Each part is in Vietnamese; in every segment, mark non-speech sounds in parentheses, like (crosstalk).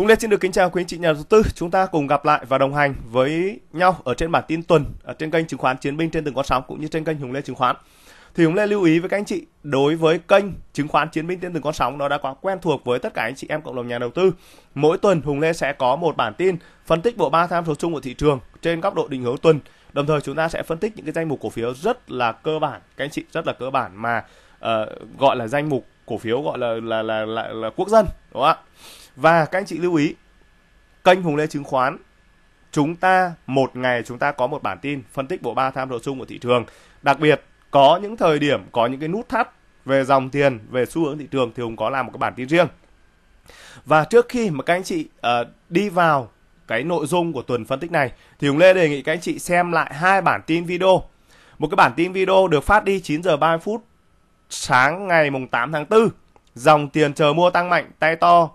Hùng Lê xin được kính chào quý anh chị nhà đầu tư. Chúng ta cùng gặp lại và đồng hành với nhau ở trên bản tin tuần ở à, trên kênh chứng khoán Chiến binh trên từng con sóng cũng như trên kênh Hùng Lê chứng khoán. Thì Hùng Lê lưu ý với các anh chị đối với kênh chứng khoán Chiến binh trên từng con sóng nó đã quá quen thuộc với tất cả anh chị em cộng đồng nhà đầu tư. Mỗi tuần Hùng Lê sẽ có một bản tin phân tích bộ ba tham số chung của thị trường trên góc độ định hướng tuần. Đồng thời chúng ta sẽ phân tích những cái danh mục cổ phiếu rất là cơ bản, các anh chị rất là cơ bản mà uh, gọi là danh mục cổ phiếu gọi là là là là, là quốc dân đúng không ạ? Và các anh chị lưu ý, kênh Hùng Lê Chứng khoán chúng ta một ngày chúng ta có một bản tin phân tích bộ ba tham đồ chung của thị trường. Đặc biệt có những thời điểm có những cái nút thắt về dòng tiền, về xu hướng thị trường thì Hùng có làm một cái bản tin riêng. Và trước khi mà các anh chị uh, đi vào cái nội dung của tuần phân tích này thì Hùng Lê đề nghị các anh chị xem lại hai bản tin video. Một cái bản tin video được phát đi 9 giờ 30 phút sáng ngày mùng 8 tháng 4. Dòng tiền chờ mua tăng mạnh, tay to,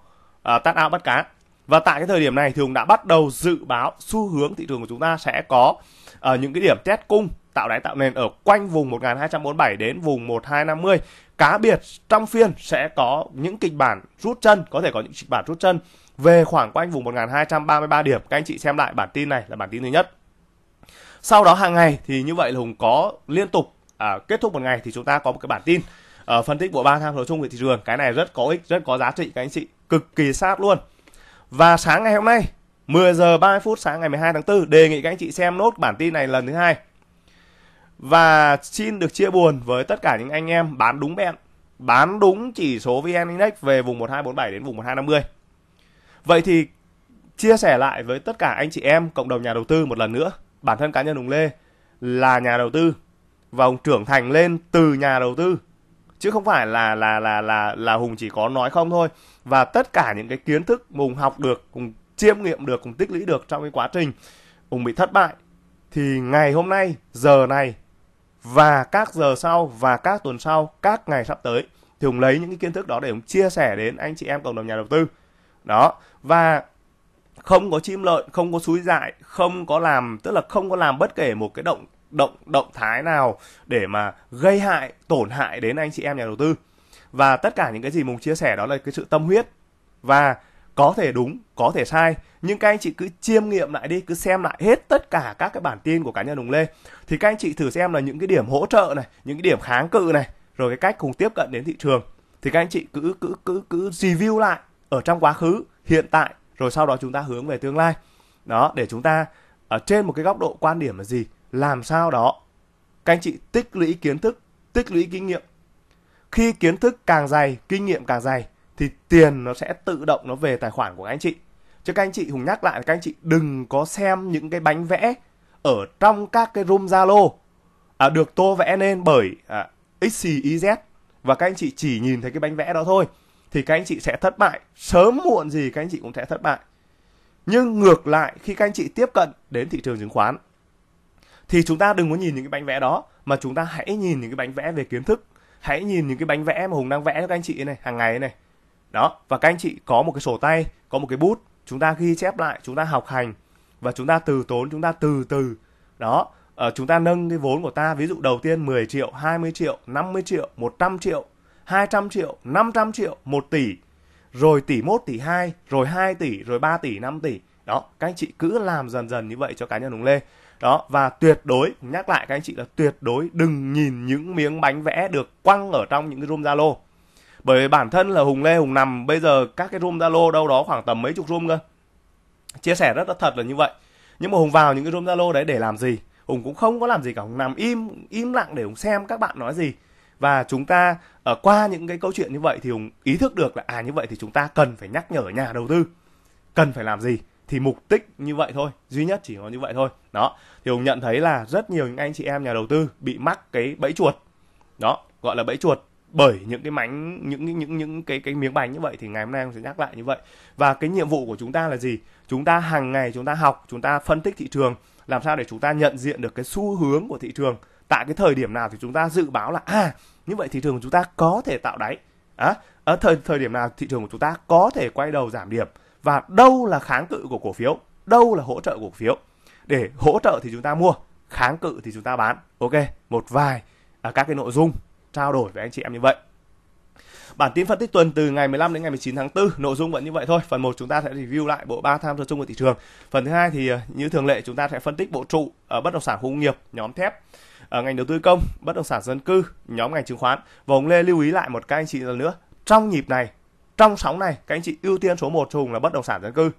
à, tát ao bắt cá và tại cái thời điểm này thì Hùng đã bắt đầu dự báo xu hướng thị trường của chúng ta sẽ có ở à, những cái điểm test cung tạo đáy tạo nền ở quanh vùng 1247 đến vùng 1250. Cá biệt trong phiên sẽ có những kịch bản rút chân, có thể có những kịch bản rút chân về khoảng quanh vùng 1233 điểm. Các anh chị xem lại bản tin này là bản tin thứ nhất. Sau đó hàng ngày thì như vậy là Hùng có liên tục à, kết thúc một ngày thì chúng ta có một cái bản tin à, phân tích bộ ba tham số chung về thị trường. Cái này rất có ích, rất có giá trị các anh chị cực kỳ sát luôn. Và sáng ngày hôm nay, 10 giờ 30 phút sáng ngày 12 tháng 4, đề nghị các anh chị xem nốt bản tin này lần thứ hai. Và xin được chia buồn với tất cả những anh em bán đúng bẹn, bán đúng chỉ số VN Index về vùng 1247 đến vùng 1250. Vậy thì chia sẻ lại với tất cả anh chị em cộng đồng nhà đầu tư một lần nữa, bản thân cá nhân Hùng Lê là nhà đầu tư và Hùng trưởng thành lên từ nhà đầu tư chứ không phải là là là là là Hùng chỉ có nói không thôi và tất cả những cái kiến thức Hùng học được, Hùng chiêm nghiệm được, Hùng tích lũy được trong cái quá trình Hùng bị thất bại thì ngày hôm nay, giờ này và các giờ sau và các tuần sau, các ngày sắp tới thì Hùng lấy những cái kiến thức đó để ông chia sẻ đến anh chị em cộng đồng nhà đầu tư. Đó, và không có chim lợn, không có suối dại, không có làm tức là không có làm bất kể một cái động động động thái nào để mà gây hại, tổn hại đến anh chị em nhà đầu tư và tất cả những cái gì mùng chia sẻ đó là cái sự tâm huyết và có thể đúng có thể sai nhưng các anh chị cứ chiêm nghiệm lại đi cứ xem lại hết tất cả các cái bản tin của cá nhân hùng lê thì các anh chị thử xem là những cái điểm hỗ trợ này những cái điểm kháng cự này rồi cái cách cùng tiếp cận đến thị trường thì các anh chị cứ cứ cứ cứ review lại ở trong quá khứ hiện tại rồi sau đó chúng ta hướng về tương lai đó để chúng ta ở trên một cái góc độ quan điểm là gì làm sao đó các anh chị tích lũy kiến thức tích lũy kinh nghiệm khi kiến thức càng dày kinh nghiệm càng dày thì tiền nó sẽ tự động nó về tài khoản của các anh chị chứ các anh chị hùng nhắc lại các anh chị đừng có xem những cái bánh vẽ ở trong các cái room zalo à, được tô vẽ lên bởi à, xyz và các anh chị chỉ nhìn thấy cái bánh vẽ đó thôi thì các anh chị sẽ thất bại sớm muộn gì các anh chị cũng sẽ thất bại nhưng ngược lại khi các anh chị tiếp cận đến thị trường chứng khoán thì chúng ta đừng có nhìn những cái bánh vẽ đó mà chúng ta hãy nhìn những cái bánh vẽ về kiến thức hãy nhìn những cái bánh vẽ mà hùng đang vẽ cho các anh chị này hàng ngày này đó và các anh chị có một cái sổ tay có một cái bút chúng ta ghi chép lại chúng ta học hành và chúng ta từ tốn chúng ta từ từ đó ở ờ, chúng ta nâng cái vốn của ta ví dụ đầu tiên 10 triệu 20 triệu 50 triệu 100 triệu 200 triệu 500 triệu 1 tỷ rồi tỷ 1 tỷ 2 rồi 2 tỷ rồi 3 tỷ 5 tỷ đó các anh chị cứ làm dần dần như vậy cho cá nhân Hùng Lê đó và tuyệt đối nhắc lại các anh chị là tuyệt đối đừng nhìn những miếng bánh vẽ được quăng ở trong những cái room zalo bởi vì bản thân là hùng lê hùng nằm bây giờ các cái room zalo đâu đó khoảng tầm mấy chục room cơ chia sẻ rất là thật là như vậy nhưng mà hùng vào những cái room zalo đấy để làm gì hùng cũng không có làm gì cả hùng nằm im im lặng để hùng xem các bạn nói gì và chúng ta ở ờ, qua những cái câu chuyện như vậy thì hùng ý thức được là à như vậy thì chúng ta cần phải nhắc nhở nhà đầu tư cần phải làm gì thì mục đích như vậy thôi duy nhất chỉ có như vậy thôi đó thì hùng nhận thấy là rất nhiều những anh chị em nhà đầu tư bị mắc cái bẫy chuột đó gọi là bẫy chuột bởi những cái mánh những những những cái cái miếng bánh như vậy thì ngày hôm nay ông sẽ nhắc lại như vậy và cái nhiệm vụ của chúng ta là gì chúng ta hàng ngày chúng ta học chúng ta phân tích thị trường làm sao để chúng ta nhận diện được cái xu hướng của thị trường tại cái thời điểm nào thì chúng ta dự báo là à như vậy thị trường của chúng ta có thể tạo đáy à, ở thời thời điểm nào thị trường của chúng ta có thể quay đầu giảm điểm và đâu là kháng cự của cổ phiếu, đâu là hỗ trợ của cổ phiếu. Để hỗ trợ thì chúng ta mua, kháng cự thì chúng ta bán. Ok, một vài à, các cái nội dung trao đổi với anh chị em như vậy. Bản tin phân tích tuần từ ngày 15 đến ngày 19 tháng 4, nội dung vẫn như vậy thôi. Phần 1 chúng ta sẽ review lại bộ 3 tham số chung của thị trường. Phần thứ hai thì à, như thường lệ chúng ta sẽ phân tích bộ trụ ở à, bất động sản khu công nghiệp, nhóm thép, ở à, ngành đầu tư công, bất động sản dân cư, nhóm ngành chứng khoán. Và ông Lê lưu ý lại một cái anh chị lần nữa, trong nhịp này trong sóng này các anh chị ưu tiên số 1 cho Hùng là bất động sản dân cư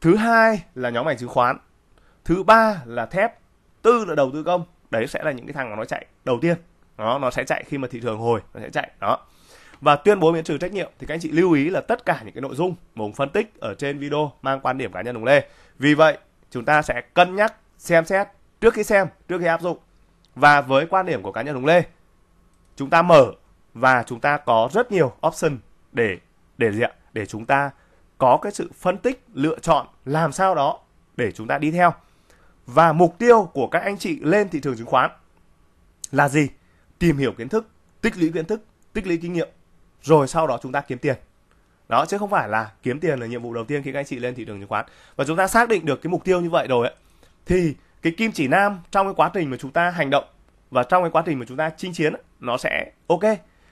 thứ hai là nhóm ngành chứng khoán thứ ba là thép tư là đầu tư công đấy sẽ là những cái thằng mà nó chạy đầu tiên đó nó sẽ chạy khi mà thị trường hồi nó sẽ chạy đó và tuyên bố miễn trừ trách nhiệm thì các anh chị lưu ý là tất cả những cái nội dung mà Hùng phân tích ở trên video mang quan điểm cá nhân Hùng Lê vì vậy chúng ta sẽ cân nhắc xem xét trước khi xem trước khi áp dụng và với quan điểm của cá nhân Hùng Lê chúng ta mở và chúng ta có rất nhiều option để để gì ạ? Để chúng ta có cái sự phân tích, lựa chọn làm sao đó để chúng ta đi theo. Và mục tiêu của các anh chị lên thị trường chứng khoán là gì? Tìm hiểu kiến thức, tích lũy kiến thức, tích lũy kinh nghiệm, rồi sau đó chúng ta kiếm tiền. Đó chứ không phải là kiếm tiền là nhiệm vụ đầu tiên khi các anh chị lên thị trường chứng khoán. Và chúng ta xác định được cái mục tiêu như vậy rồi ấy, thì cái kim chỉ nam trong cái quá trình mà chúng ta hành động và trong cái quá trình mà chúng ta chinh chiến nó sẽ ok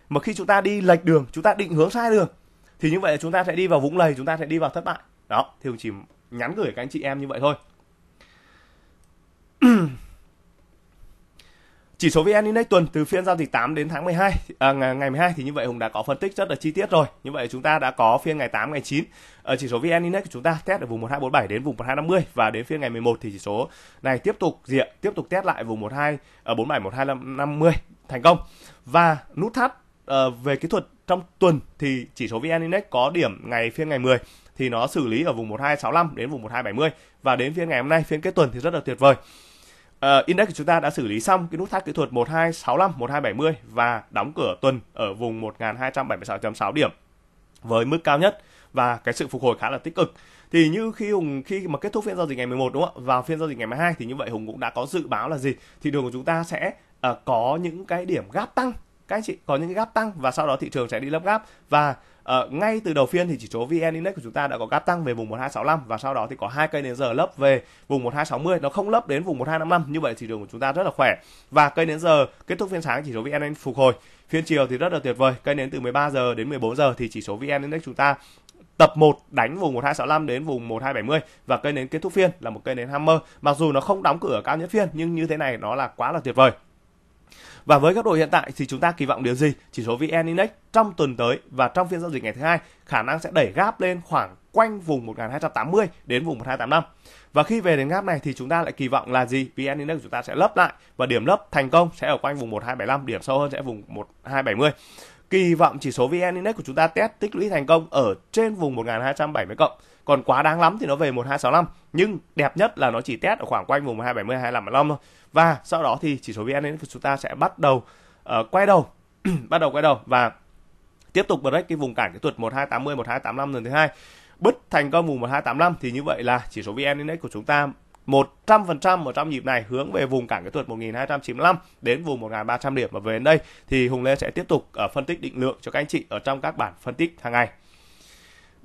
mà khi chúng ta đi lệch đường chúng ta định hướng sai đường thì như vậy là chúng ta sẽ đi vào vũng lầy chúng ta sẽ đi vào thất bại đó thì hùng chỉ nhắn gửi các anh chị em như vậy thôi (clears throat) chỉ số VN Index tuần từ phiên giao dịch 8 đến tháng 12 à, ngày 12 thì như vậy Hùng đã có phân tích rất là chi tiết rồi. Như vậy chúng ta đã có phiên ngày 8 ngày 9 ở ờ, chỉ số VN Index của chúng ta test ở vùng 1247 đến vùng 1250 và đến phiên ngày 11 thì chỉ số này tiếp tục diện tiếp tục test lại vùng 12 ở 47 1250 thành công. Và nút thắt Ờ, về kỹ thuật trong tuần thì chỉ số VN Index có điểm ngày phiên ngày 10 thì nó xử lý ở vùng 1265 đến vùng 1270 và đến phiên ngày hôm nay phiên kết tuần thì rất là tuyệt vời. Uh, index của chúng ta đã xử lý xong cái nút thắt kỹ thuật 1265 1270 và đóng cửa tuần ở vùng 1276.6 điểm với mức cao nhất và cái sự phục hồi khá là tích cực. Thì như khi Hùng khi mà kết thúc phiên giao dịch ngày 11 đúng không ạ? Vào phiên giao dịch ngày 12 thì như vậy Hùng cũng đã có dự báo là gì? Thị trường của chúng ta sẽ uh, có những cái điểm gáp tăng các anh chị có những cái gap tăng và sau đó thị trường sẽ đi lấp gap và uh, ngay từ đầu phiên thì chỉ số VN Index của chúng ta đã có gap tăng về vùng 1265 và sau đó thì có hai cây nến giờ lấp về vùng 1260 nó không lấp đến vùng 1255 như vậy thị trường của chúng ta rất là khỏe và cây nến giờ kết thúc phiên sáng chỉ số VN Index phục hồi phiên chiều thì rất là tuyệt vời cây nến từ 13 giờ đến 14 giờ thì chỉ số VN Index chúng ta tập 1 đánh vùng 1265 đến vùng 1270 và cây nến kết thúc phiên là một cây nến hammer mặc dù nó không đóng cửa cao nhất phiên nhưng như thế này nó là quá là tuyệt vời và với góc độ hiện tại thì chúng ta kỳ vọng điều gì? Chỉ số VN Index trong tuần tới và trong phiên giao dịch ngày thứ hai khả năng sẽ đẩy gáp lên khoảng quanh vùng 1280 đến vùng 1285. Và khi về đến gáp này thì chúng ta lại kỳ vọng là gì? VN Index của chúng ta sẽ lấp lại và điểm lấp thành công sẽ ở quanh vùng 1275, điểm sâu hơn sẽ vùng 1270. Kỳ vọng chỉ số VN Index của chúng ta test tích lũy thành công ở trên vùng 1270 cộng còn quá đáng lắm thì nó về 1265 nhưng đẹp nhất là nó chỉ test ở khoảng quanh vùng 270 255 thôi và sau đó thì chỉ số VN Index của chúng ta sẽ bắt đầu uh, quay đầu (clears throat) bắt đầu quay đầu và tiếp tục break cái vùng cản kỹ thuật 1280 1285 lần thứ hai bứt thành công vùng 1285 thì như vậy là chỉ số VN Index của chúng ta 100% ở trong nhịp này hướng về vùng cản kỹ thuật 1295 đến vùng 1300 điểm và về đến đây thì Hùng Lê sẽ tiếp tục ở ờ, phân tích định lượng cho các anh chị ở trong các bản phân tích hàng ngày.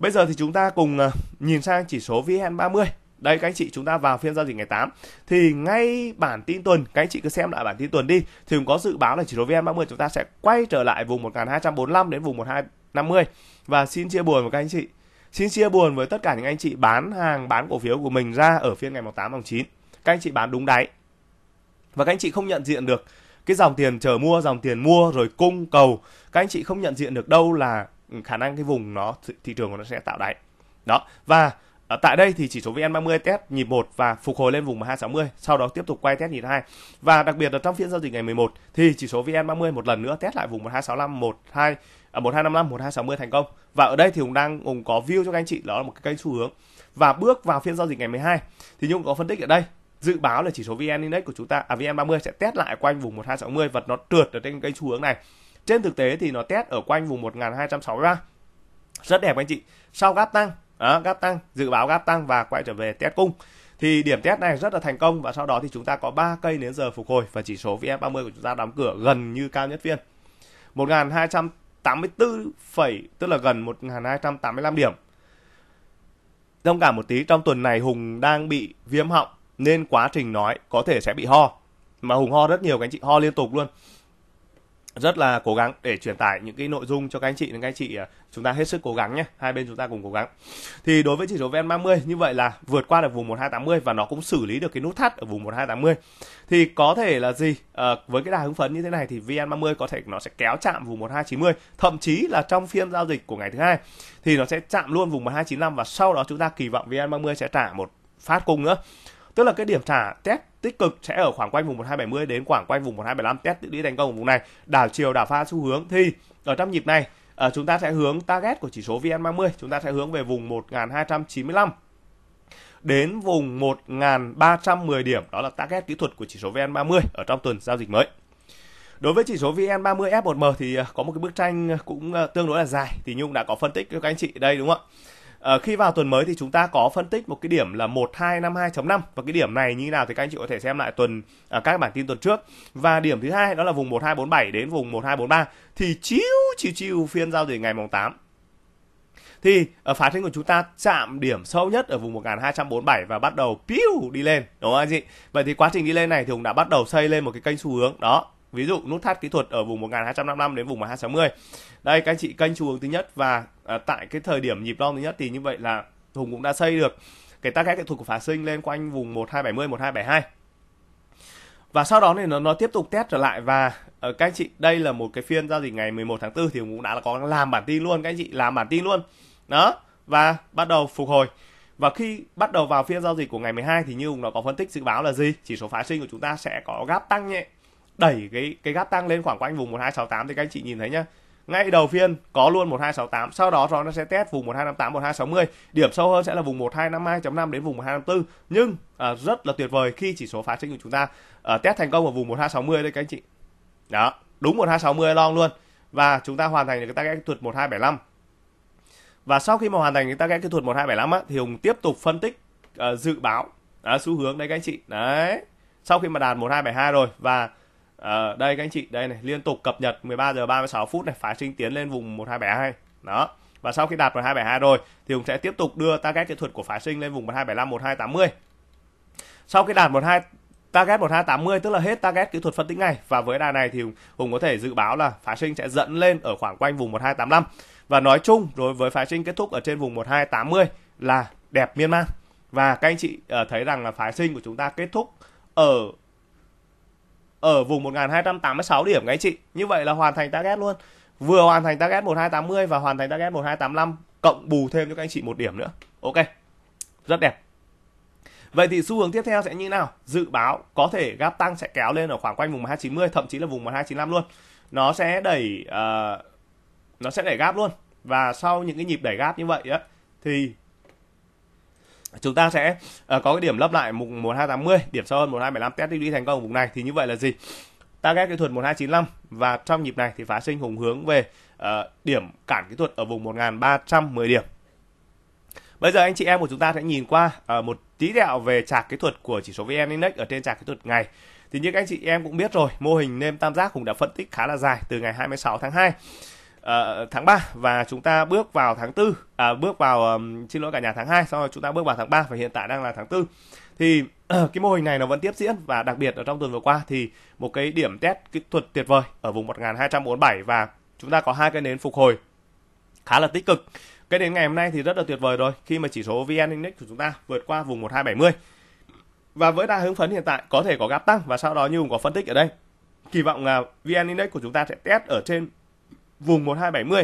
Bây giờ thì chúng ta cùng ờ, nhìn sang chỉ số VN30. Đây các anh chị chúng ta vào phiên giao dịch ngày 8 thì ngay bản tin tuần các anh chị cứ xem lại bản tin tuần đi thì cũng có dự báo là chỉ số VN30 chúng ta sẽ quay trở lại vùng 1245 đến vùng 1250 và xin chia buồn với các anh chị. Xin chia buồn với tất cả những anh chị bán hàng bán cổ phiếu của mình ra ở phiên ngày mùng 8 mùng 9. Các anh chị bán đúng đáy. Và các anh chị không nhận diện được cái dòng tiền chờ mua, dòng tiền mua rồi cung cầu, các anh chị không nhận diện được đâu là khả năng cái vùng nó thị trường của nó sẽ tạo đáy đó và ở tại đây thì chỉ số VN30 test nhịp một và phục hồi lên vùng 260, sau đó tiếp tục quay test nhịp hai Và đặc biệt là trong phiên giao dịch ngày 11 thì chỉ số VN30 một lần nữa test lại vùng 1265, 12 ở 1255, 1260 thành công. Và ở đây thì Hùng đang Hùng có view cho các anh chị đó là một cái kênh xu hướng. Và bước vào phiên giao dịch ngày 12 thì Nhung có phân tích ở đây dự báo là chỉ số VN Index của chúng ta à VN30 sẽ test lại quanh vùng 1260 và nó trượt ở trên kênh xu hướng này trên thực tế thì nó test ở quanh vùng 1263. Rất đẹp anh chị. Sau gáp tăng, à, gáp tăng, dự báo gáp tăng và quay trở về test cung. Thì điểm test này rất là thành công và sau đó thì chúng ta có 3 cây đến giờ phục hồi và chỉ số VN30 của chúng ta đóng cửa gần như cao nhất phiên. 1284, phẩy, tức là gần 1285 điểm. Thông cảm một tí, trong tuần này Hùng đang bị viêm họng nên quá trình nói có thể sẽ bị ho. Mà Hùng ho rất nhiều các anh chị, ho liên tục luôn rất là cố gắng để truyền tải những cái nội dung cho các anh chị nên các anh chị à, chúng ta hết sức cố gắng nhé hai bên chúng ta cùng cố gắng thì đối với chỉ số VN30 như vậy là vượt qua được vùng 1280 và nó cũng xử lý được cái nút thắt ở vùng 1280 thì có thể là gì à, với cái đà hứng phấn như thế này thì VN30 có thể nó sẽ kéo chạm vùng 1290 thậm chí là trong phiên giao dịch của ngày thứ hai thì nó sẽ chạm luôn vùng 1295 và sau đó chúng ta kỳ vọng VN30 sẽ trả một phát cung nữa tức là cái điểm trả test tích cực sẽ ở khoảng quanh vùng 1270 đến khoảng quanh vùng 1275 test tự đi thành công ở vùng này đảo chiều đảo pha xu hướng thì ở trong nhịp này à, chúng ta sẽ hướng target của chỉ số VN30 chúng ta sẽ hướng về vùng 1295 đến vùng 1310 điểm đó là target kỹ thuật của chỉ số VN30 ở trong tuần giao dịch mới Đối với chỉ số VN30 F1M thì ờ, có một cái bức tranh cũng ờ, tương đối là dài thì Nhung đã có phân tích cho các anh chị đây đúng không ạ? À, khi vào tuần mới thì chúng ta có phân tích một cái điểm là 1252.5 và cái điểm này như nào thì các anh chị có thể xem lại tuần à, các bản tin tuần trước. Và điểm thứ hai đó là vùng 1247 đến vùng 1243 thì chiếu chiếu chiếu phiên giao dịch ngày mùng 8 thì ở ờ, phá trên của chúng ta chạm điểm sâu nhất ở vùng 1247 và bắt đầu piu đi lên đúng không anh chị vậy thì quá trình đi lên này thì hùng đã bắt đầu xây lên một cái kênh xu hướng đó ví dụ nút thắt kỹ thuật ở vùng 1255 đến vùng 1260 đây các anh chị kênh xu hướng thứ nhất và à, tại cái thời điểm nhịp long thứ nhất thì như vậy là Hùng cũng đã xây được cái target kỹ thuật của phá sinh lên quanh vùng 1270 1272 và sau đó thì nó nó tiếp tục test trở lại và ở ờ, các anh chị đây là một cái phiên giao dịch ngày 11 tháng 4 thì Hùng cũng đã là có làm bản tin luôn các anh chị làm bản tin luôn đó và bắt đầu phục hồi và khi bắt đầu vào phiên giao dịch của ngày 12 thì như Hùng đã có phân tích dự báo là gì? Chỉ số phái sinh của chúng ta sẽ có gáp tăng nhẹ đẩy cái cái gáp tăng lên khoảng quanh vùng 1268 thì các anh chị nhìn thấy nhá ngay đầu phiên có luôn 1268 sau đó nó sẽ test vùng 1258 1260 điểm sâu hơn sẽ là vùng 1252.5 đến vùng 1254 nhưng à, rất là tuyệt vời khi chỉ số phá sinh của chúng ta à, test thành công ở vùng 1260 đây các anh chị đó đúng 1260 long luôn và chúng ta hoàn thành được cái target kỹ thuật 1275 và sau khi mà hoàn thành cái target kỹ thuật 1275 á, thì Hùng tiếp tục phân tích uh, dự báo uh, xu hướng đấy các anh chị đấy sau khi mà đạt 1272 rồi và À, đây các anh chị, đây này, liên tục cập nhật 13 giờ 36 phút này, phá sinh tiến lên vùng 1272. Đó. Và sau khi đạt 1272 rồi thì Hùng sẽ tiếp tục đưa target kỹ thuật của phá sinh lên vùng 1275 1280. Sau khi đạt 12 target 1280 tức là hết target kỹ thuật phân tích ngay và với đà này thì Hùng có thể dự báo là phá sinh sẽ dẫn lên ở khoảng quanh vùng 1285 và nói chung đối với phá sinh kết thúc ở trên vùng 1280 là đẹp miên man và các anh chị ờ, thấy rằng là phá sinh của chúng ta kết thúc ở ở vùng 1286 điểm các chị. Như vậy là hoàn thành target luôn. Vừa hoàn thành target 1280 và hoàn thành target 1285 cộng bù thêm cho các anh chị một điểm nữa. Ok. Rất đẹp. Vậy thì xu hướng tiếp theo sẽ như nào? Dự báo có thể gap tăng sẽ kéo lên ở khoảng quanh vùng 1290 thậm chí là vùng 1295 luôn. Nó sẽ đẩy uh, nó sẽ đẩy gap luôn. Và sau những cái nhịp đẩy gap như vậy á thì chúng ta sẽ uh, có cái điểm lấp lại mục 1280 điểm sâu hơn 1275 test tích lũy thành công ở vùng này thì như vậy là gì target kỹ thuật 1295 và trong nhịp này thì phá sinh hùng hướng về uh, điểm cản kỹ thuật ở vùng 1310 điểm Bây giờ anh chị em của chúng ta sẽ nhìn qua uh, một tí tẹo về chart kỹ thuật của chỉ số VN Index ở trên chart kỹ thuật ngày. Thì như các anh chị em cũng biết rồi, mô hình nêm tam giác cũng đã phân tích khá là dài từ ngày 26 tháng 2 uh, tháng 3 và chúng ta bước vào tháng 4 à, bước vào um, xin lỗi cả nhà tháng 2 sau rồi chúng ta bước vào tháng 3 và hiện tại đang là tháng 4 thì ờ, cái mô hình này nó vẫn tiếp diễn và đặc biệt ở trong tuần vừa qua thì một cái điểm test kỹ thuật tuyệt vời ở vùng 1247 và chúng ta có hai cái nến phục hồi khá là tích cực. Cái đến ngày hôm nay thì rất là tuyệt vời rồi khi mà chỉ số VN Index của chúng ta vượt qua vùng 1270. Và với đa hứng phấn hiện tại có thể có gáp tăng và sau đó như cũng có phân tích ở đây. Kỳ vọng là VN Index của chúng ta sẽ test ở trên vùng 1270.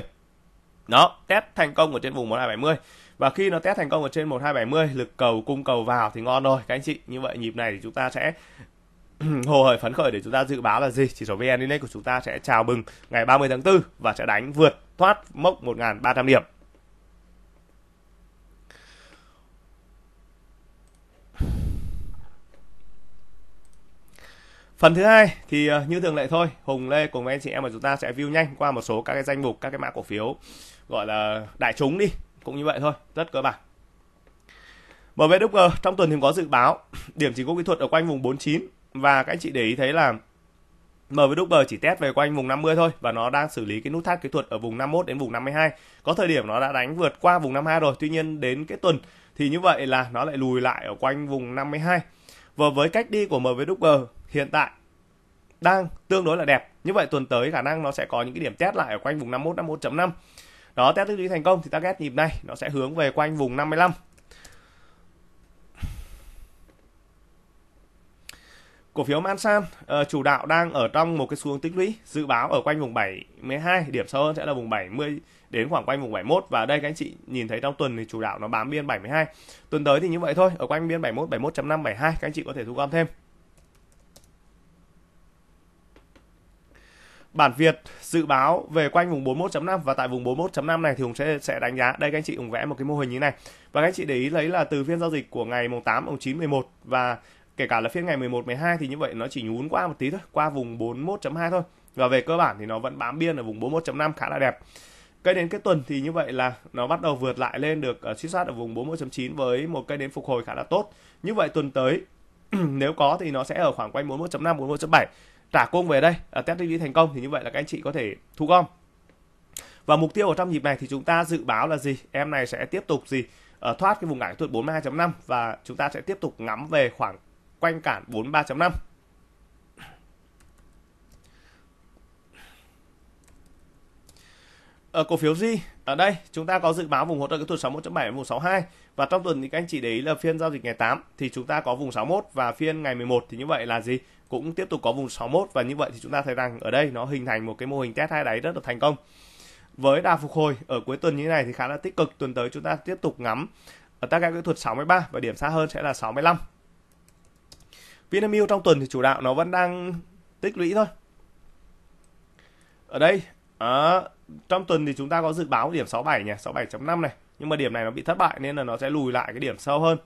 Đó, test thành công ở trên vùng 1270. Và khi nó test thành công ở trên 1270, lực cầu cung cầu vào thì ngon rồi các anh chị. Như vậy nhịp này thì chúng ta sẽ (clears throat) hồ hởi phấn khởi để chúng ta dự báo là gì chỉ số VN Index của chúng ta sẽ chào mừng ngày 30 tháng 4 và sẽ đánh vượt thoát mốc 1.300 điểm Phần thứ hai thì ờ, như thường lệ thôi, Hùng Lê cùng với anh chị em của chúng ta sẽ view nhanh qua một số các cái danh mục, các cái mã cổ phiếu gọi là đại chúng đi, cũng như vậy thôi, rất cơ bản. MVWG trong tuần thì có dự báo (coughs) điểm chỉ có kỹ thuật ở quanh vùng 49 và các anh chị để ý thấy là MVWG chỉ test về quanh vùng 50 thôi và nó đang xử lý cái nút thắt kỹ thuật ở vùng 51 đến vùng 52. Có thời điểm nó đã đánh vượt qua vùng 52 rồi, tuy nhiên đến cái tuần thì như vậy là nó lại lùi lại ở quanh vùng 52. Và với cách đi của MVWG hiện tại đang tương đối là đẹp như vậy tuần tới khả năng nó sẽ có những cái điểm test lại ở quanh vùng 51 51.5 đó test tư duy thành công thì target nhịp này nó sẽ hướng về quanh vùng 55 cổ phiếu Mansan ờ, chủ đạo đang ở trong một cái xu hướng tích lũy dự báo ở quanh vùng 72 điểm sâu hơn sẽ là vùng 70 đến khoảng quanh vùng 71 và đây các anh chị nhìn thấy trong tuần thì chủ đạo nó bám biên 72 tuần tới thì như vậy thôi ở quanh biên 71 71.5 72 các anh chị có thể thu gom thêm bản Việt dự báo về quanh vùng 41.5 và tại vùng 41.5 này thì Hùng sẽ sẽ đánh giá. Đây các anh chị Hùng vẽ một cái mô hình như này. Và các anh chị để ý lấy là từ phiên giao dịch của ngày mùng 8, mùng 9, 11 và kể cả là phiên ngày 11, 12 thì như vậy nó chỉ nhún qua một tí thôi, qua vùng 41.2 thôi. Và về cơ bản thì nó vẫn bám biên ở vùng 41.5 khá là đẹp. Cây đến cái tuần thì như vậy là nó bắt đầu vượt lại lên được ờ, suy sát ở vùng 41.9 với một cây đến phục hồi khá là tốt. Như vậy tuần tới (clears throat) nếu có thì nó sẽ ở khoảng quanh 41.5 41.7 trả cung về đây à, test tích lũy thành công thì như vậy là các anh chị có thể thu gom và mục tiêu ở trong nhịp này thì chúng ta dự báo là gì em này sẽ tiếp tục gì à, thoát cái vùng cản thuật 42.5 và chúng ta sẽ tiếp tục ngắm về khoảng quanh cản 43.5 ở cổ phiếu gì ở đây chúng ta có dự báo vùng hỗ trợ kỹ thuật 61.7 và 62 và trong tuần thì các anh chị để ý là phiên giao dịch ngày 8 thì chúng ta có vùng 61 và phiên ngày 11 thì như vậy là gì cũng tiếp tục có vùng 61 và như vậy thì chúng ta thấy rằng ở đây nó hình thành một cái mô hình test hai đáy rất là thành công với đà phục hồi ở cuối tuần như thế này thì khá là tích cực tuần tới chúng ta tiếp tục ngắm ở tác kỹ thuật 63 và điểm xa hơn sẽ là 65 Vinamilk trong tuần thì chủ đạo nó vẫn đang tích lũy thôi ở đây à, trong tuần thì chúng ta có dự báo điểm 67 nhỉ 67.5 này nhưng mà điểm này nó bị thất bại nên là nó sẽ lùi lại cái điểm sâu hơn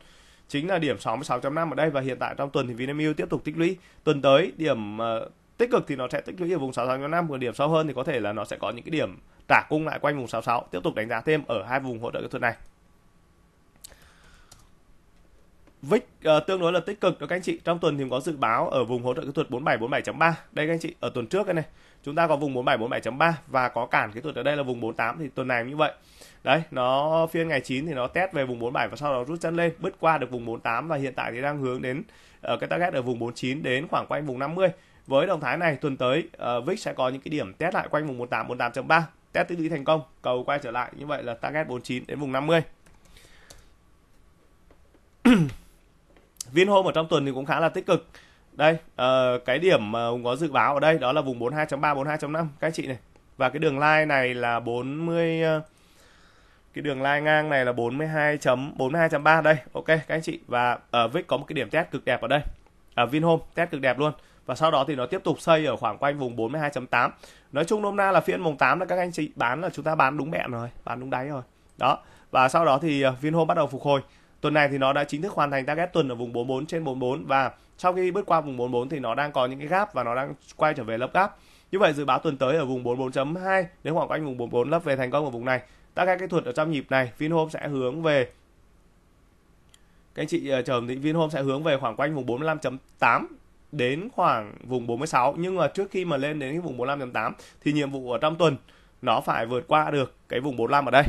chính là điểm 66.5 ở đây và hiện tại trong tuần thì Vinamilk tiếp tục tích lũy tuần tới điểm uh, tích cực thì nó sẽ tích lũy ở vùng 66.5 và điểm sâu hơn thì có thể là nó sẽ có những cái điểm trả cung lại quanh vùng 66 tiếp tục đánh giá thêm ở hai vùng hỗ trợ kỹ thuật này VIX uh, ờ, tương đối là tích cực đó các anh chị. Trong tuần thì có dự báo ở vùng hỗ trợ kỹ thuật 4747.3. Đây các anh chị, ở tuần trước cái này, chúng ta có vùng 4747.3 và có cản kỹ thuật ở đây là vùng 48 thì tuần này cũng như vậy đấy nó phiên ngày 9 thì nó test về vùng 47 và sau đó rút chân lên bứt qua được vùng 48 và hiện tại thì đang hướng đến uh, cái target ở vùng 49 đến khoảng quanh vùng 50 với động thái này tuần tới uh, ờ, VIX sẽ có những cái điểm test lại quanh vùng 18 48.3 test tích lũy thành công cầu quay trở lại như vậy là target 49 đến vùng 50 (clears throat) Vinhome ở trong tuần thì cũng khá là tích cực đây uh, cái điểm mà uh, có dự báo ở đây đó là vùng 42.3 42.5 các chị này và cái đường line này là 40 uh, cái đường line ngang này là 42.42.3 đây ok các anh chị và ở Vic có một cái điểm test cực đẹp ở đây ở à, Vinhome test cực đẹp luôn và sau đó thì nó tiếp tục xây ở khoảng quanh vùng 42.8 nói chung hôm nay là phiên vùng 8 là các anh chị bán là chúng ta bán đúng mẹn rồi bán đúng đáy rồi đó và sau đó thì à, Vinhome bắt đầu phục hồi tuần này thì nó đã chính thức hoàn thành target tuần ở vùng 44 trên 44 và sau khi bước qua vùng 44 thì nó đang có những cái gap và nó đang quay trở về lớp gap như vậy dự báo tuần tới ở vùng 44.2 đến khoảng quanh vùng 44 lấp về thành công ở vùng này Tất cả kỹ thuật ở trong nhịp này Vinhome sẽ hướng về các anh chị ờ, chờ định Vinhome sẽ hướng về khoảng quanh vùng 45.8 đến khoảng vùng 46 nhưng mà trước khi mà lên đến cái vùng 45.8 thì nhiệm vụ ở trong tuần nó phải vượt qua được cái vùng 45 ở đây.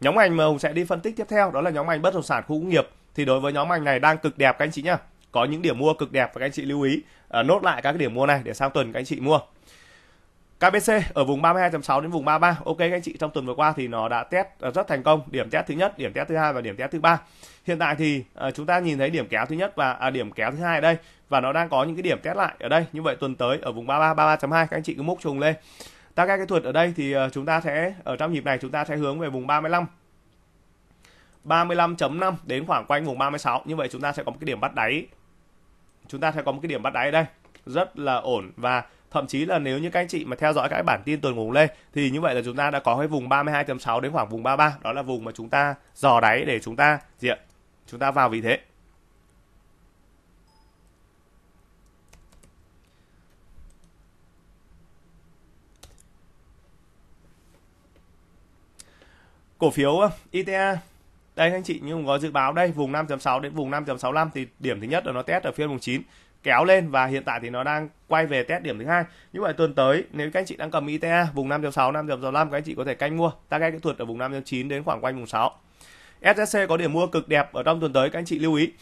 Nhóm ngành mà Hùng sẽ đi phân tích tiếp theo đó là nhóm ngành bất động sản khu công nghiệp thì đối với nhóm ngành này đang cực đẹp các anh chị nhá có những điểm mua cực đẹp và các anh chị lưu ý uh, nốt lại các điểm mua này để sang tuần các anh chị mua KBC ở vùng 32.6 đến vùng 33. Ok các anh chị trong tuần vừa qua thì nó đã test à, rất thành công, điểm test thứ nhất, điểm test thứ hai và điểm test thứ ba. Hiện tại thì uh, chúng ta nhìn thấy điểm kéo thứ nhất và à, điểm kéo thứ hai ở đây và nó đang có những cái điểm test lại ở đây. Như vậy tuần tới ở vùng 33 33.2 các anh chị cứ múc trùng lên. Các cái thuật ở đây thì uh, chúng ta sẽ ở trong nhịp này chúng ta sẽ hướng về vùng 35 35.5 đến khoảng quanh vùng 36 như vậy chúng ta sẽ có một cái điểm bắt đáy chúng ta sẽ có một cái điểm bắt đáy đây rất là ổn và thậm chí là nếu như các anh chị mà theo dõi các bản tin tuần cùng lên thì như vậy là chúng ta đã có cái vùng 32.6 đến khoảng vùng 33 đó là vùng mà chúng ta dò đáy để chúng ta diện chúng ta vào vì thế cổ phiếu uh, ITA đây anh chị như có dự báo đây vùng 5.6 đến vùng 5.65 thì điểm thứ nhất là nó test ở phiên vùng 9 kéo lên và hiện tại thì nó đang quay về test điểm thứ hai như vậy tuần tới nếu các anh chị đang cầm ITA vùng 5.6 5.65 các anh chị có thể canh mua target kỹ thuật ở vùng 5.9 đến khoảng quanh vùng 6 SSC có điểm mua cực đẹp ở trong tuần tới các anh chị lưu ý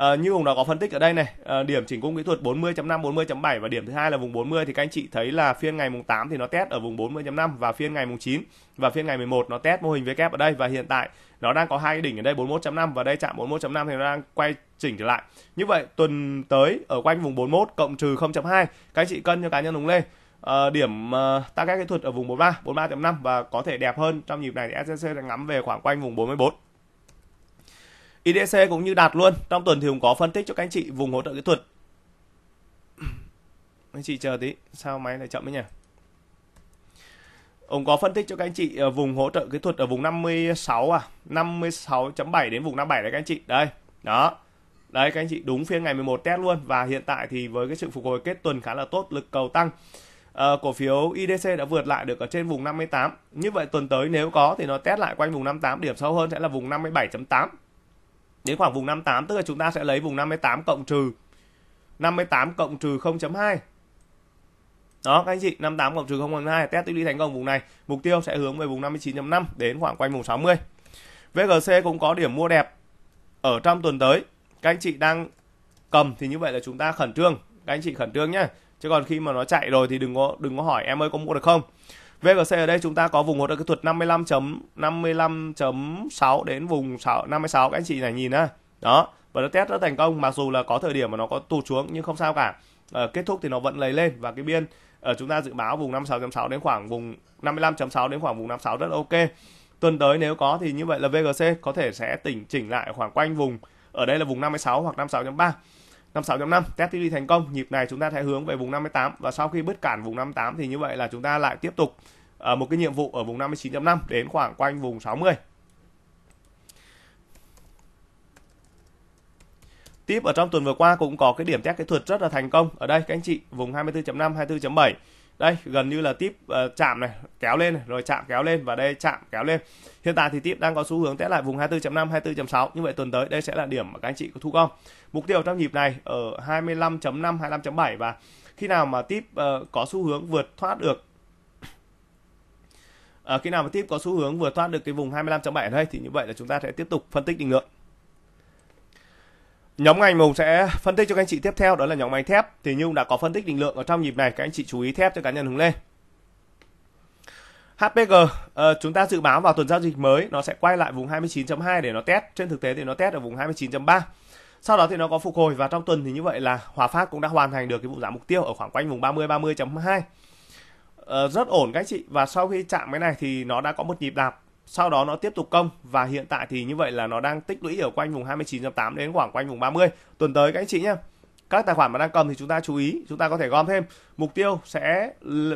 À, như vùng đã có phân tích ở đây này, à, điểm chỉnh cung kỹ thuật 40.5, 40.7 và điểm thứ hai là vùng 40 thì các anh chị thấy là phiên ngày mùng 8 thì nó test ở vùng 40.5 và phiên ngày mùng 9 và phiên ngày 11 nó test mô hình VK ở đây và hiện tại nó đang có hai đỉnh ở đây 41.5 và đây chạm 41.5 thì nó đang quay chỉnh trở lại như vậy tuần tới ở quanh vùng 41 cộng trừ 0.2 các anh chị cân cho cá nhân đúng lên Uh, ờ, điểm uh, ta các kỹ thuật ở vùng 43, 43.5 và có thể đẹp hơn trong nhịp này thì SCC đang ngắm về khoảng quanh vùng 44. IDC cũng như đạt luôn. Trong tuần thì cũng có phân tích cho các anh chị vùng hỗ trợ kỹ thuật. Anh chị chờ tí, sao máy lại chậm thế nhỉ? Ông có phân tích cho các anh chị ờ, vùng hỗ trợ kỹ thuật ở vùng 56 à, 56.7 đến vùng 57 đấy các anh chị. Đây. Đó. Đấy các anh chị đúng phiên ngày 11 test luôn và hiện tại thì với cái sự phục hồi kết tuần khá là tốt, lực cầu tăng. À, cổ phiếu IDC đã vượt lại được ở trên vùng 58. Như vậy tuần tới nếu có thì nó test lại quanh vùng 58 điểm sâu hơn sẽ là vùng 57.8. Đến khoảng vùng 58 tức là chúng ta sẽ lấy vùng 58 cộng trừ 58 cộng trừ 0.2 đó các anh chị 58 cộng trừ 0.2 test tích lũy thành công vùng này mục tiêu sẽ hướng về vùng 59.5 đến khoảng quanh vùng 60 VGC cũng có điểm mua đẹp ở trong tuần tới các anh chị đang cầm thì như vậy là chúng ta khẩn trương các anh chị khẩn trương nhé chứ còn khi mà nó chạy rồi thì đừng có đừng có hỏi em ơi có mua được không VGC ở đây chúng ta có vùng hỗ trợ kỹ thuật 55.55.6 đến vùng 6, 56 các anh chị này nhìn ha đó và nó test rất thành công mặc dù là có thời điểm mà nó có tụt xuống nhưng không sao cả à, kết thúc thì nó vẫn lấy lên và cái biên ở ờ, chúng ta dự báo vùng 56.6 đến khoảng vùng 55.6 đến khoảng vùng 56 rất ok tuần tới nếu có thì như vậy là VGC có thể sẽ tỉnh chỉnh lại khoảng quanh vùng ở đây là vùng 56 hoặc 56.3 56.5 test đi thành công nhịp này chúng ta sẽ hướng về vùng 58 và sau khi bứt cản vùng 58 thì như vậy là chúng ta lại tiếp tục ờ, một cái nhiệm vụ ở vùng 59.5 đến khoảng quanh vùng 60 Tiếp ở trong tuần vừa qua cũng có cái điểm test kỹ thuật rất là thành công. Ở đây các anh chị vùng 24.5, 24.7. Đây gần như là tiếp uh, chạm này, kéo lên này, rồi chạm kéo lên và đây chạm kéo lên. Hiện tại thì tiếp đang có xu hướng test lại vùng 24.5, 24.6. Như vậy tuần tới đây sẽ là điểm mà các anh chị có thu gom. Mục tiêu trong nhịp này ở 25.5, 25.7 và khi nào mà tiếp uh, có xu hướng vượt thoát được À, khi nào mà tiếp có xu hướng vượt thoát được cái vùng 25.7 ở đây thì như vậy là chúng ta sẽ tiếp tục phân tích định lượng. Nhóm ngành Mùng sẽ phân tích cho các anh chị tiếp theo đó là nhóm ngành thép. Thì Nhung đã có phân tích định lượng ở trong nhịp này, các anh chị chú ý thép cho cá nhân Hùng lên. HPG uh, ờ, chúng ta dự báo vào tuần giao dịch mới nó sẽ quay lại vùng 29.2 để nó test, trên thực tế thì nó test ở vùng 29.3. Sau đó thì nó có phục hồi và trong tuần thì như vậy là Hòa Phát cũng đã hoàn thành được cái vụ giảm mục tiêu ở khoảng quanh vùng 30 30.2. Uh, rất ổn các anh chị và sau khi chạm cái này thì nó đã có một nhịp đạp sau đó nó tiếp tục công và hiện tại thì như vậy là nó đang tích lũy ở quanh vùng 29.8 đến khoảng quanh vùng 30 tuần tới các anh chị nhé các tài khoản mà đang cầm thì chúng ta chú ý chúng ta có thể gom thêm mục tiêu sẽ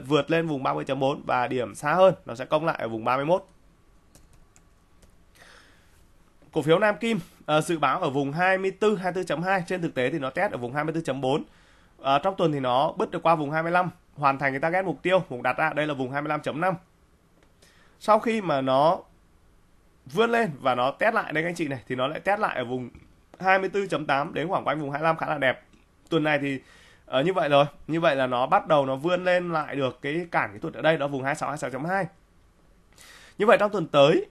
vượt lên vùng 30.4 và điểm xa hơn nó sẽ công lại ở vùng 31 cổ phiếu Nam Kim ờ, dự báo ở vùng 24 24.2 trên thực tế thì nó test ở vùng 24.4 à, ờ, trong tuần thì nó bứt được qua vùng 25 hoàn thành cái target mục tiêu vùng đặt ra đây là vùng 25.5 sau khi mà nó vươn lên và nó test lại đây các anh chị này thì nó lại test lại ở vùng 24.8 đến khoảng quanh vùng 25 khá là đẹp tuần này thì uh, như vậy rồi như vậy là nó bắt đầu nó vươn lên lại được cái cản kỹ thuật ở đây đó vùng 26 26.2 như vậy trong tuần tới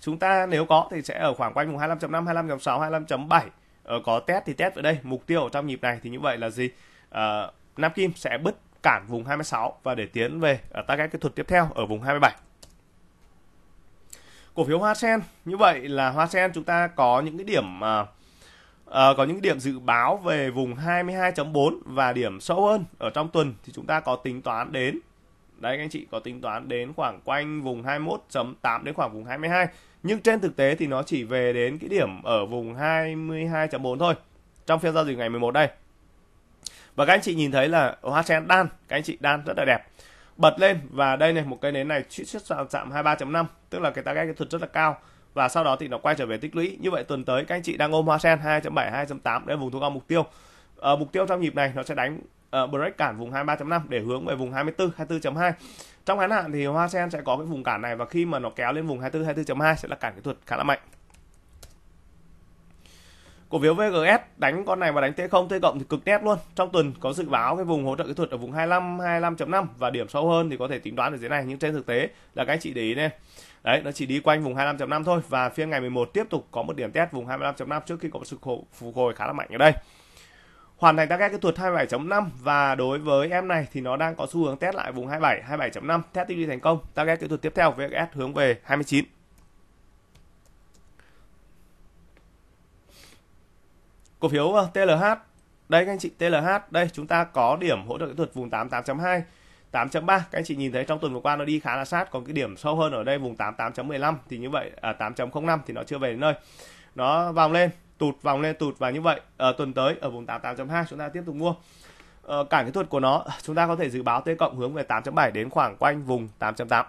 chúng ta nếu có thì sẽ ở khoảng quanh vùng 25.5 25.6 25.7 ở có test thì test ở đây mục tiêu ở trong nhịp này thì như vậy là gì uh, Nam Kim sẽ bứt cản vùng 26 và để tiến về ở ờ, target kỹ thuật tiếp theo ở vùng 27 cổ phiếu Hoa Sen như vậy là Hoa Sen chúng ta có những cái điểm mà uh, à, có những điểm dự báo về vùng 22.4 và điểm sâu hơn ở trong tuần thì chúng ta có tính toán đến đấy các anh chị có tính toán đến khoảng quanh vùng 21.8 đến khoảng vùng 22 nhưng trên thực tế thì nó chỉ về đến cái điểm ở vùng 22.4 thôi trong phiên giao dịch ngày 11 đây và các anh chị nhìn thấy là hoa sen đan các anh chị đan rất là đẹp bật lên và đây này một cái nến này suýt suýt chạm chạm 23.5 tức là cái target kỹ thuật rất là cao và sau đó thì nó quay trở về tích lũy như vậy tuần tới các anh chị đang ôm hoa sen 2.7 2.8 đây vùng thu cao mục tiêu ở ờ, mục tiêu trong nhịp này nó sẽ đánh ờ, break cản vùng 23.5 để hướng về vùng 24 24.2 trong ngắn hạn thì hoa sen sẽ có cái vùng cản này và khi mà nó kéo lên vùng 24 24.2 sẽ là cản kỹ thuật khá là mạnh cổ phiếu VGS đánh con này mà đánh T0 T cộng thì cực nét luôn trong tuần có dự báo cái vùng hỗ trợ kỹ thuật ở vùng 25 25.5 và điểm sâu hơn thì có thể tính đoán ở dưới này nhưng trên thực tế là các anh chị để ý này đấy nó chỉ đi quanh vùng 25.5 thôi và phiên ngày 11 tiếp tục có một điểm test vùng 25.5 trước khi có một sự phục hồi khá là mạnh ở đây hoàn thành target kỹ thuật 27.5 và đối với em này thì nó đang có xu hướng test lại vùng 27 27.5 test đi thành công target kỹ thuật tiếp theo VGS hướng về 29 Cổ phiếu ờ, TLH, đây các anh chị TLH, đây chúng ta có điểm hỗ trợ kỹ thuật vùng 8 8.2 8.3 các anh chị nhìn thấy trong tuần vừa qua nó đi khá là sát còn cái điểm sâu hơn ở đây vùng 8 8.15 thì như vậy à, 8.05 thì nó chưa về đến nơi nó vòng lên tụt vòng lên tụt và như vậy à, tuần tới ở vùng 8 8.2 chúng ta tiếp tục mua à, ờ, cản kỹ thuật của nó chúng ta có thể dự báo T cộng hướng về 8.7 đến khoảng quanh vùng 8.8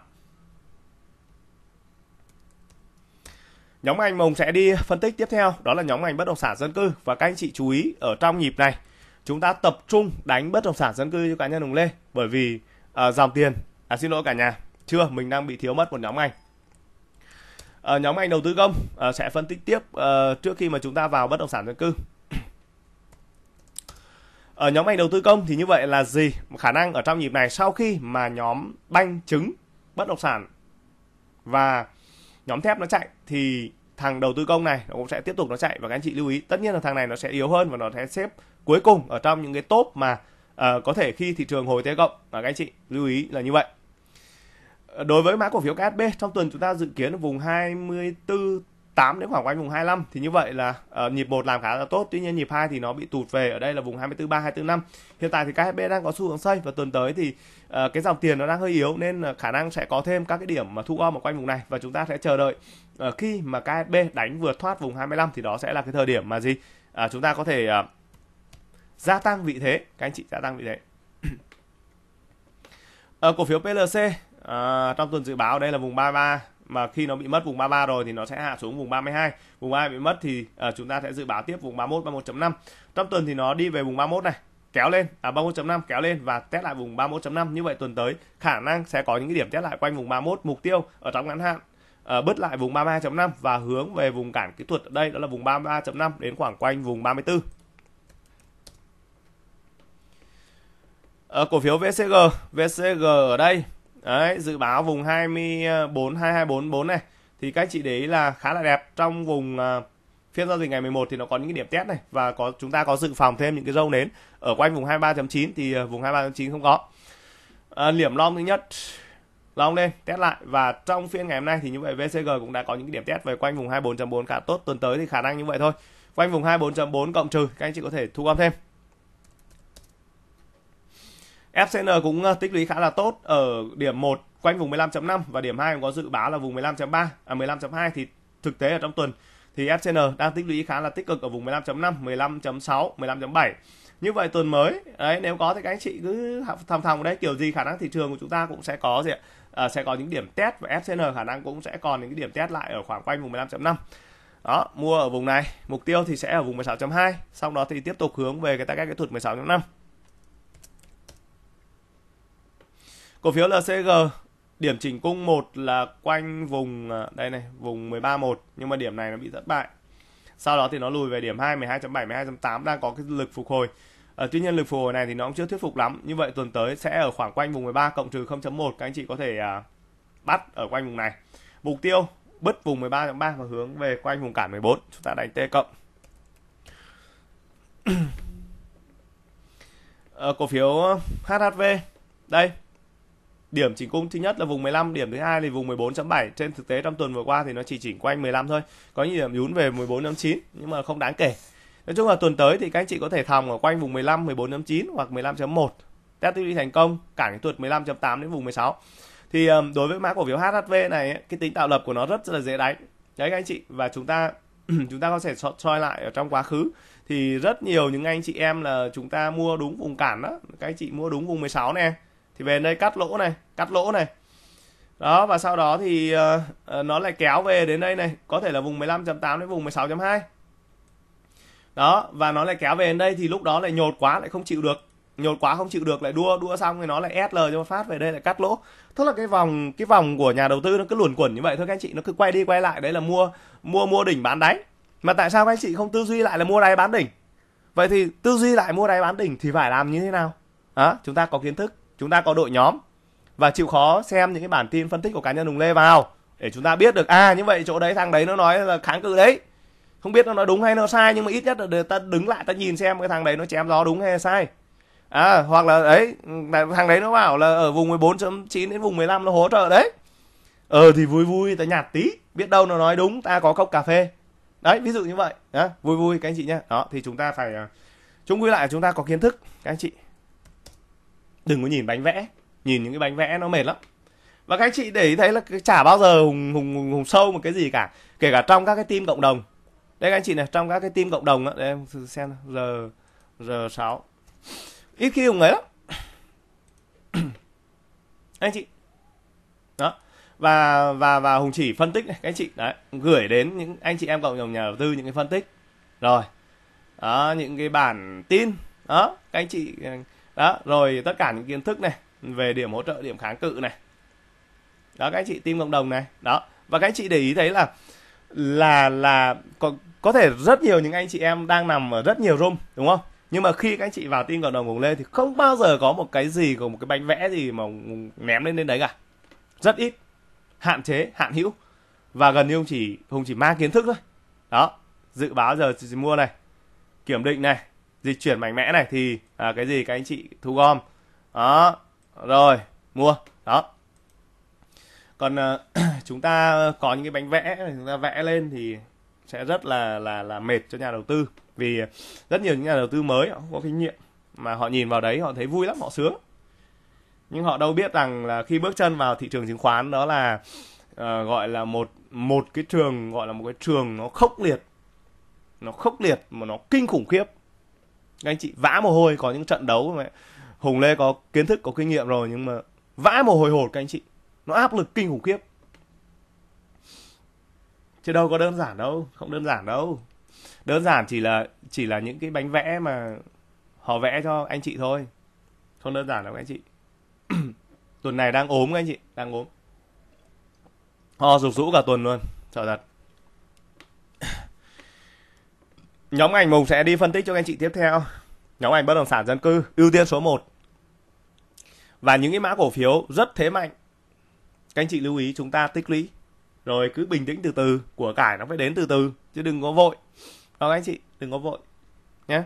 Nhóm ngành Mồng sẽ đi phân tích tiếp theo, đó là nhóm ngành bất động sản dân cư và các anh chị chú ý ở trong nhịp này, chúng ta tập trung đánh bất động sản dân cư cho cá nhân đồng Lê bởi vì à, dòng tiền, à xin lỗi cả nhà, chưa, mình đang bị thiếu mất một nhóm ngành. À, nhóm ngành đầu tư công à, sẽ phân tích tiếp à, trước khi mà chúng ta vào bất động sản dân cư. (clears throat) Ở nhóm ngành đầu tư công thì như vậy là gì? Khả năng ở trong nhịp này sau khi mà nhóm banh chứng bất động sản và nhóm thép nó chạy thì thằng đầu tư công này nó cũng sẽ tiếp tục nó chạy và các anh chị lưu ý tất nhiên là thằng này nó sẽ yếu hơn và nó sẽ xếp cuối cùng ở trong những cái top mà uh, có thể khi thị trường hồi thế cộng và các anh chị lưu ý là như vậy ờ, đối với mã cổ phiếu KSB trong tuần chúng ta dự kiến ở vùng 24 8 đến khoảng quanh vùng 25 thì như vậy là uh, nhịp 1 làm khá là tốt tuy nhiên nhịp 2 thì nó bị tụt về ở đây là vùng 24 3 24 5 hiện tại thì KHB đang có xu hướng xây và tuần tới thì uh, cái dòng tiền nó đang hơi yếu nên khả năng sẽ có thêm các cái điểm mà thu gom ở quanh vùng này và chúng ta sẽ chờ đợi uh, khi mà KHB đánh vượt thoát vùng 25 thì đó sẽ là cái thời điểm mà gì uh, chúng ta có thể uh, gia tăng vị thế các anh chị gia tăng vị thế uh, (clears throat) cổ phiếu PLC uh, trong tuần dự báo đây là vùng 33 mà khi nó bị mất vùng 33 rồi thì nó sẽ hạ xuống vùng 32 vùng 32 bị mất thì uh, chúng ta sẽ dự báo tiếp vùng 31 31.5 trong tuần thì nó đi về vùng 31 này kéo lên à 31.5 kéo lên và test lại vùng 31.5 như vậy tuần tới khả năng sẽ có những cái điểm test lại quanh vùng 31 mục tiêu ở trong ngắn hạn uh, bứt lại vùng 33.5 và hướng về vùng cản kỹ thuật ở đây đó là vùng 33.5 đến khoảng quanh vùng 34 uh, cổ phiếu VCG VCG ở đây Đấy, dự báo vùng 24 2244 này thì các chị để ý là khá là đẹp trong vùng uh, phiên giao dịch ngày 11 thì nó có những cái điểm test này và có chúng ta có dự phòng thêm những cái râu nến ở quanh vùng 23.9 thì uh, vùng 23.9 không có. uh, điểm long thứ nhất long lên test lại và trong phiên ngày hôm nay thì như vậy VCG cũng đã có những cái điểm test về quanh vùng 24.4 cả tốt tuần tới thì khả năng như vậy thôi. Quanh vùng 24.4 cộng trừ các anh chị có thể thu gom thêm. FCN cũng ờ, tích lũy khá là tốt ở điểm 1 quanh vùng 15.5 và điểm 2 cũng có dự báo là vùng 15.3 à 15.2 thì thực tế ở trong tuần thì FCN đang tích lũy khá là tích cực ở vùng 15.5, 15.6, 15.7. Như vậy tuần mới đấy nếu có thì các anh chị cứ thầm thầm đấy kiểu gì khả năng thị trường của chúng ta cũng sẽ có gì ạ? À, sẽ có những điểm test và FCN khả năng cũng sẽ còn những cái điểm test lại ở khoảng quanh vùng 15.5 đó mua ở vùng này mục tiêu thì sẽ ở vùng 16.2 sau đó thì tiếp tục hướng về cái target kỹ thuật 16.5 Cổ phiếu LCG điểm chỉnh cung một là quanh vùng à, đây này, vùng 131 nhưng mà điểm này nó bị thất bại. Sau đó thì nó lùi về điểm 2 12.7 12.8 đang có cái lực phục hồi. Ở ờ, tuy nhiên lực phục hồi này thì nó cũng chưa thuyết phục lắm. Như vậy tuần tới sẽ ở khoảng quanh vùng 13 cộng trừ 0.1 các anh chị có thể à, bắt ở quanh vùng này. Mục tiêu bứt vùng 13.3 và hướng về quanh vùng cản 14. Chúng ta đánh T cộng. à, (clears throat) cổ phiếu HHV đây điểm chỉnh cung thứ nhất là vùng 15, điểm thứ hai là vùng 14.7. Trên thực tế trong tuần vừa qua thì nó chỉ chỉnh quanh 15 thôi. Có nhiều điểm nhún về 14.9 nhưng mà không đáng kể. Nói chung là tuần tới thì các anh chị có thể thòng ở quanh vùng 15, 14.9 hoặc 15.1. Test đi thành công cản kỹ thuật 15.8 đến vùng 16. Thì đối với mã cổ phiếu HHV này cái tính tạo lập của nó rất, là dễ đánh. Đấy các anh chị và chúng ta (clears throat) chúng ta có thể soi, soi lại ở trong quá khứ thì rất nhiều những anh chị em là chúng ta mua đúng vùng cản đó, các anh chị mua đúng vùng 16 này thì về đây cắt lỗ này cắt lỗ này đó và sau đó thì uh, nó lại kéo về đến đây này có thể là vùng 15.8 đến vùng 16.2 đó và nó lại kéo về đến đây thì lúc đó lại nhột quá lại không chịu được nhột quá không chịu được lại đua đua xong thì nó lại SL cho phát về đây lại cắt lỗ tức là cái vòng cái vòng của nhà đầu tư nó cứ luồn quẩn như vậy thôi các anh chị nó cứ quay đi quay lại đấy là mua mua mua đỉnh bán đáy mà tại sao các anh chị không tư duy lại là mua đáy bán đỉnh vậy thì tư duy lại mua đáy bán đỉnh thì phải làm như thế nào đó chúng ta có kiến thức chúng ta có đội nhóm và chịu khó xem những cái bản tin phân tích của cá nhân Hùng Lê vào để chúng ta biết được à như vậy chỗ đấy thằng đấy nó nói là kháng cự đấy không biết nó nói đúng hay nó sai nhưng mà ít nhất là ta đứng lại ta nhìn xem cái thằng đấy nó chém gió đúng hay sai à hoặc là đấy thằng đấy nó bảo là ở vùng 14.9 đến vùng 15 nó hỗ trợ đấy ờ thì vui vui ta nhạt tí biết đâu nó nói đúng ta có cốc cà phê đấy ví dụ như vậy đó, vui vui các anh chị nhé đó thì chúng ta phải à, chung quy lại chúng ta có kiến thức các anh chị đừng có nhìn bánh vẽ nhìn những cái bánh vẽ nó mệt lắm và các anh chị để ý thấy là chả bao giờ hùng hùng hùng, hùng sâu một cái gì cả kể cả trong các cái team cộng đồng đây các anh chị này trong các cái team cộng đồng đó, đây em xem giờ giờ sáu ít khi hùng ấy lắm (clears throat) anh chị đó và và và hùng chỉ phân tích này các anh chị đấy gửi đến những anh chị em cộng đồng nhà đầu tư những cái phân tích rồi đó những cái bản tin đó các anh chị đó rồi tất cả những kiến thức này về điểm hỗ trợ điểm kháng cự này đó các anh chị team cộng đồng này đó và các anh chị để ý thấy là là là có, có thể rất nhiều những anh chị em đang nằm ở rất nhiều room đúng không nhưng mà khi các anh chị vào team cộng đồng cùng lên thì không bao giờ có một cái gì có một cái bánh vẽ gì mà ném lên đến đấy cả rất ít hạn chế hạn hữu và gần như hùng chỉ hùng chỉ mang kiến thức thôi đó dự báo giờ chị mua này kiểm định này di chuyển mạnh mẽ này thì à, cái gì các anh chị thu gom đó rồi mua đó còn à, (clears throat) chúng ta có những cái bánh vẽ chúng ta vẽ lên thì sẽ rất là là là mệt cho nhà đầu tư vì rất nhiều những nhà đầu tư mới họ không có kinh nghiệm mà họ nhìn vào đấy họ thấy vui lắm họ sướng nhưng họ đâu biết rằng là khi bước chân vào thị trường chứng khoán đó là uh, gọi là một một cái trường gọi là một cái trường nó khốc liệt nó khốc liệt mà nó kinh khủng khiếp anh chị vã mồ hôi có những trận đấu mà hùng lê có kiến thức có kinh nghiệm rồi nhưng mà vã mồ hôi hột các anh chị nó áp lực kinh khủng khiếp chứ đâu có đơn giản đâu không đơn giản đâu đơn giản chỉ là chỉ là những cái bánh vẽ mà họ vẽ cho anh chị thôi không đơn giản đâu các anh chị (clears throat) tuần này đang ốm các anh chị đang ốm ho rục rũ cả tuần luôn sợ thật Nhóm ngành mục sẽ đi phân tích cho anh chị tiếp theo. Nhóm ngành bất động sản dân cư ưu tiên số 1. Và những cái mã cổ phiếu rất thế mạnh. Các anh chị lưu ý chúng ta tích lũy rồi cứ bình tĩnh từ từ, của cải nó phải đến từ từ chứ đừng có vội. Đó các anh chị, đừng có vội nhé.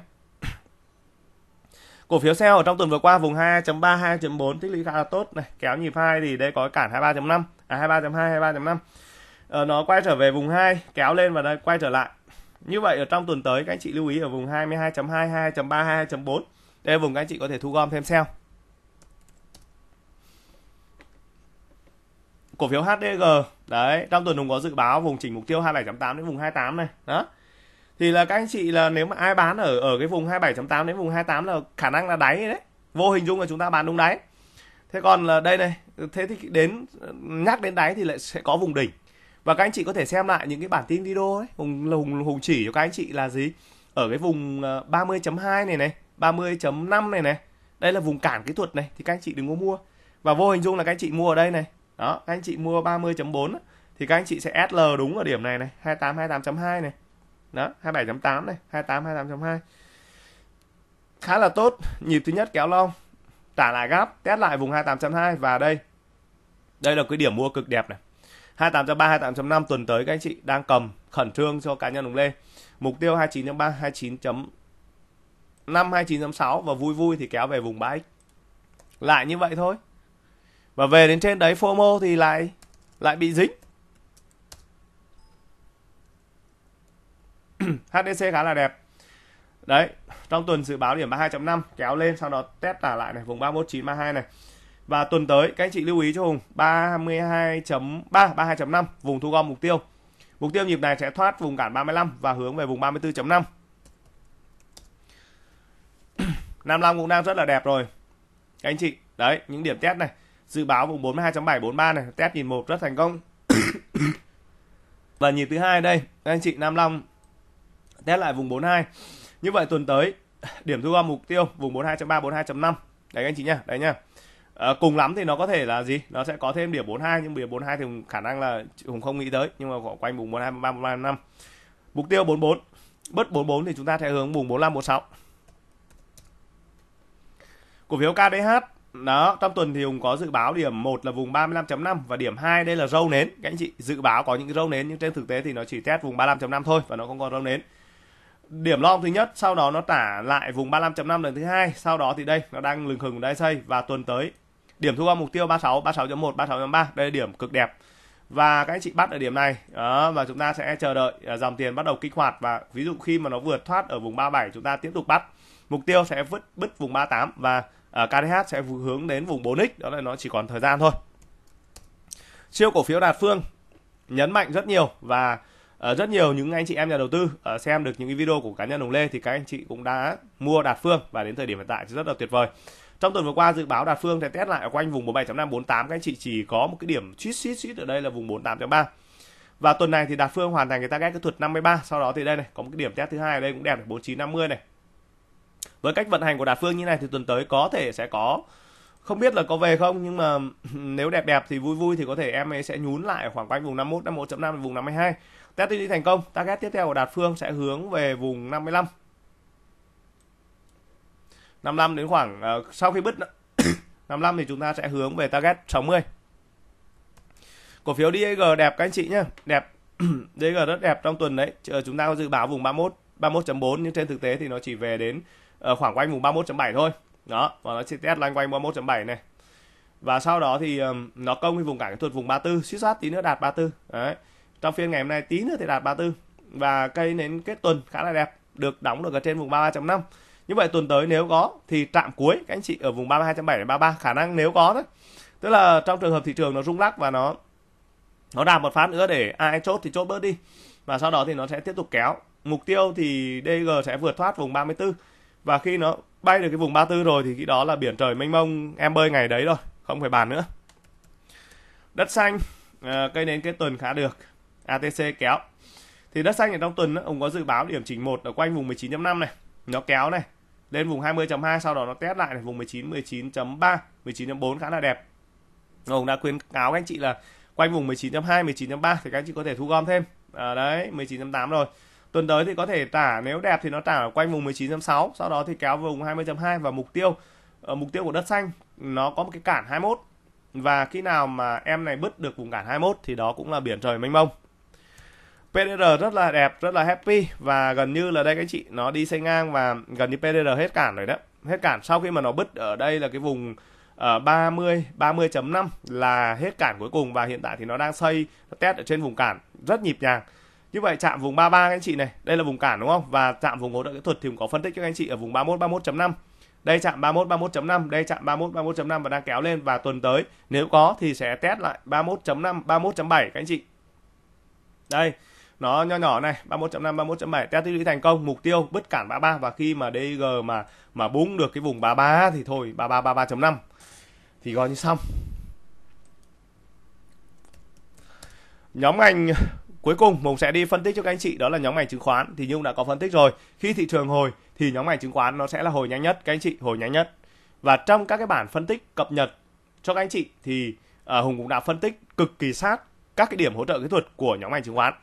Cổ phiếu sell ở trong tuần vừa qua vùng 2.3 2.4 tích lũy khá là tốt này, kéo nhịp hai thì đây có cản 23.5, à 23.2 23.5. Ờ, nó quay trở về vùng 2, kéo lên và đây quay trở lại như vậy ở trong tuần tới các anh chị lưu ý ở vùng 22.2, 22.3, 22.4. Đây là vùng các anh chị có thể thu gom thêm sell. Cổ phiếu HDG, đấy, trong tuần cũng có dự báo vùng chỉnh mục tiêu 27.8 đến vùng 28 này, đó. Thì là các anh chị là nếu mà ai bán ở ở cái vùng 27.8 đến vùng 28 là khả năng là đáy đấy. Vô hình dung là chúng ta bán đúng đáy. Thế còn là đây này, thế thì đến nhắc đến đáy thì lại sẽ có vùng đỉnh và các anh chị có thể xem lại những cái bản tin video ấy hùng hùng hùng chỉ cho các anh chị là gì ở cái vùng 30.2 ờ, này này 30.5 này này đây là vùng cản kỹ thuật này thì các anh chị đừng có mua và vô hình dung là các anh chị mua ở đây này đó các anh chị mua 30.4 thì các anh chị sẽ SL đúng ở điểm này này 28 28.2 này đó 27.8 này 28 28.2 khá là tốt nhịp thứ nhất kéo long trả lại gáp test lại vùng 28.2 và đây đây là cái điểm mua cực đẹp này 28.3, 28.5 tuần tới các anh chị đang cầm khẩn trương cho cá nhân Hùng Lê. Mục tiêu 29.3, 29.5, 29.6 và vui vui thì kéo về vùng 3x. Lại như vậy thôi. Và về đến trên đấy FOMO thì lại lại bị dính. HDC (clears throat) khá là đẹp. Đấy, trong tuần dự báo điểm 32.5 kéo lên sau đó test trả lại này vùng 31932 này. Và tuần tới các anh chị lưu ý cho Hùng 32.3 32.5 vùng thu gom mục tiêu. Mục tiêu nhịp này sẽ thoát vùng cản 35 và hướng về vùng 34.5. (clears throat) long cũng đang rất là đẹp rồi. Các anh chị, đấy, những điểm test này. Dự báo vùng 42.7 43 này, test nhịp một rất thành công. (clears throat) và nhịp thứ hai đây, các anh chị nam long test lại vùng 42. Như vậy tuần tới (clears throat) điểm thu gom mục tiêu vùng 42.3 42.5. Đấy các anh chị nhá, đấy nhá à, cùng lắm thì nó có thể là gì nó sẽ có thêm điểm 42 nhưng điểm 42 thì khả năng là Hùng không nghĩ tới nhưng mà khoảng quanh vùng 42 33 năm mục tiêu 44 bớt 44 thì chúng ta sẽ hướng vùng 45 46 cổ phiếu KDH đó trong tuần thì Hùng có dự báo điểm 1 là vùng 35.5 và điểm 2 đây là râu nến các anh chị dự báo có những râu nến nhưng trên thực tế thì nó chỉ test vùng 35.5 thôi và nó không còn râu nến điểm long thứ nhất sau đó nó trả lại vùng 35.5 lần thứ hai sau đó thì đây nó đang lừng khừng đai xây và tuần tới điểm thu gom mục tiêu 36 36.1 36.3 đây là điểm cực đẹp và các anh chị bắt ở điểm này đó, và chúng ta sẽ chờ đợi à, dòng tiền bắt đầu kích hoạt và ví dụ khi mà nó vượt thoát ở vùng 37 chúng ta tiếp tục bắt mục tiêu sẽ vứt bứt vùng 38 và à, KDH sẽ hướng đến vùng 4x đó là nó chỉ còn thời gian thôi siêu cổ phiếu Đạt Phương nhấn mạnh rất nhiều và à, rất nhiều những anh chị em nhà đầu tư xem được những video của cá nhân Hồng Lê thì các anh chị cũng đã mua Đạt Phương và đến thời điểm hiện tại thì rất là tuyệt vời trong tuần vừa qua dự báo đạt phương thì test lại ở quanh vùng 47.548 các anh chị chỉ có một cái điểm suýt suýt suýt ở đây là vùng 48.3 và tuần này thì đạt phương hoàn thành cái target kỹ thuật 53 sau đó thì đây này có một cái điểm test thứ hai ở đây cũng đẹp này 4950 này với cách vận hành của đạt phương như này thì tuần tới có thể sẽ có không biết là có về không nhưng mà (laughs) nếu đẹp đẹp thì vui vui thì có thể em ấy sẽ nhún lại khoảng quanh vùng 51 51.5 vùng 52 test đi thành công target tiếp theo của đạt phương sẽ hướng về vùng 55 55 đến khoảng uh, sau khi bứt 55 (coughs) thì chúng ta sẽ hướng về target 60 cổ phiếu Dg đẹp các anh chị nhé đẹp (coughs) DG rất đẹp trong tuần đấy ờ, chúng ta có dự báo vùng 31 31.4 nhưng trên thực tế thì nó chỉ về đến ờ, khoảng quanh vùng 31.7 thôi đó và nó chỉ test loanh quanh 31.7 này và sau đó thì nó công cái vùng cản thuật vùng 34 xích sát tí nữa đạt 34 đấy trong phiên ngày hôm nay tí nữa thì đạt 34 và cây nến kết tuần khá là đẹp được đóng được ở trên vùng 33.5 như vậy tuần tới nếu có thì trạm cuối các anh chị ở vùng 32 đến 33 khả năng nếu có thôi tức là trong trường hợp thị trường nó rung lắc và nó nó đạt một phát nữa để ai chốt thì chốt bớt đi và sau đó thì nó sẽ tiếp tục kéo mục tiêu thì DG sẽ vượt thoát vùng 34 và khi nó bay được cái vùng 34 rồi thì khi đó là biển trời mênh mông em bơi ngày đấy rồi không phải bàn nữa đất xanh ờ, cây nến cái tuần khá được ATC kéo thì đất xanh ở trong tuần ông có dự báo điểm chỉnh một ở quanh vùng 19.5 này nó kéo này lên vùng 20.2 sau đó nó test lại này vùng 19 19.3 19.4 khá là đẹp ông đã khuyến cáo các anh chị là quanh vùng 19.2 19.3 thì các anh chị có thể thu gom thêm à, đấy 19.8 rồi tuần tới thì có thể tả nếu đẹp thì nó tả quanh vùng 19.6 sau đó thì kéo vùng 20.2 và mục tiêu ở ờ, mục tiêu của đất xanh nó có một cái cản 21 và khi nào mà em này bứt được vùng cản 21 thì đó cũng là biển trời mênh mông PDR rất là đẹp, rất là happy và gần như là đây các chị nó đi xe ngang và gần như PDR hết cản rồi đó. Hết cản sau khi mà nó bứt ở đây là cái vùng uh, 30 30.5 là hết cản cuối cùng và hiện tại thì nó đang xây test ở trên vùng cản rất nhịp nhàng. Như vậy chạm vùng 33 các anh chị này, đây là vùng cản đúng không? Và chạm vùng hỗ trợ kỹ thuật thì cũng có phân tích cho các anh chị ở vùng 31 31.5. Đây chạm 31 31.5, đây chạm 31 31.5 và đang kéo lên và tuần tới nếu có thì sẽ test lại 31.5 31.7 các anh chị. Đây, nó nho nhỏ này 31.5 31.7 test tích lũy thành công mục tiêu bứt cản 33 và khi mà DG mà mà búng được cái vùng 33 thì thôi 33 33.5 thì coi như xong nhóm ngành cuối cùng Mùng sẽ đi phân tích cho các anh chị đó là nhóm ngành chứng khoán thì Nhung đã có phân tích rồi khi thị trường hồi thì nhóm ngành chứng khoán nó sẽ là hồi nhanh nhất các anh chị hồi nhanh nhất và trong các cái bản phân tích cập nhật cho các anh chị thì uh, Hùng cũng đã phân tích cực kỳ sát các cái điểm hỗ trợ kỹ thuật của nhóm ngành chứng khoán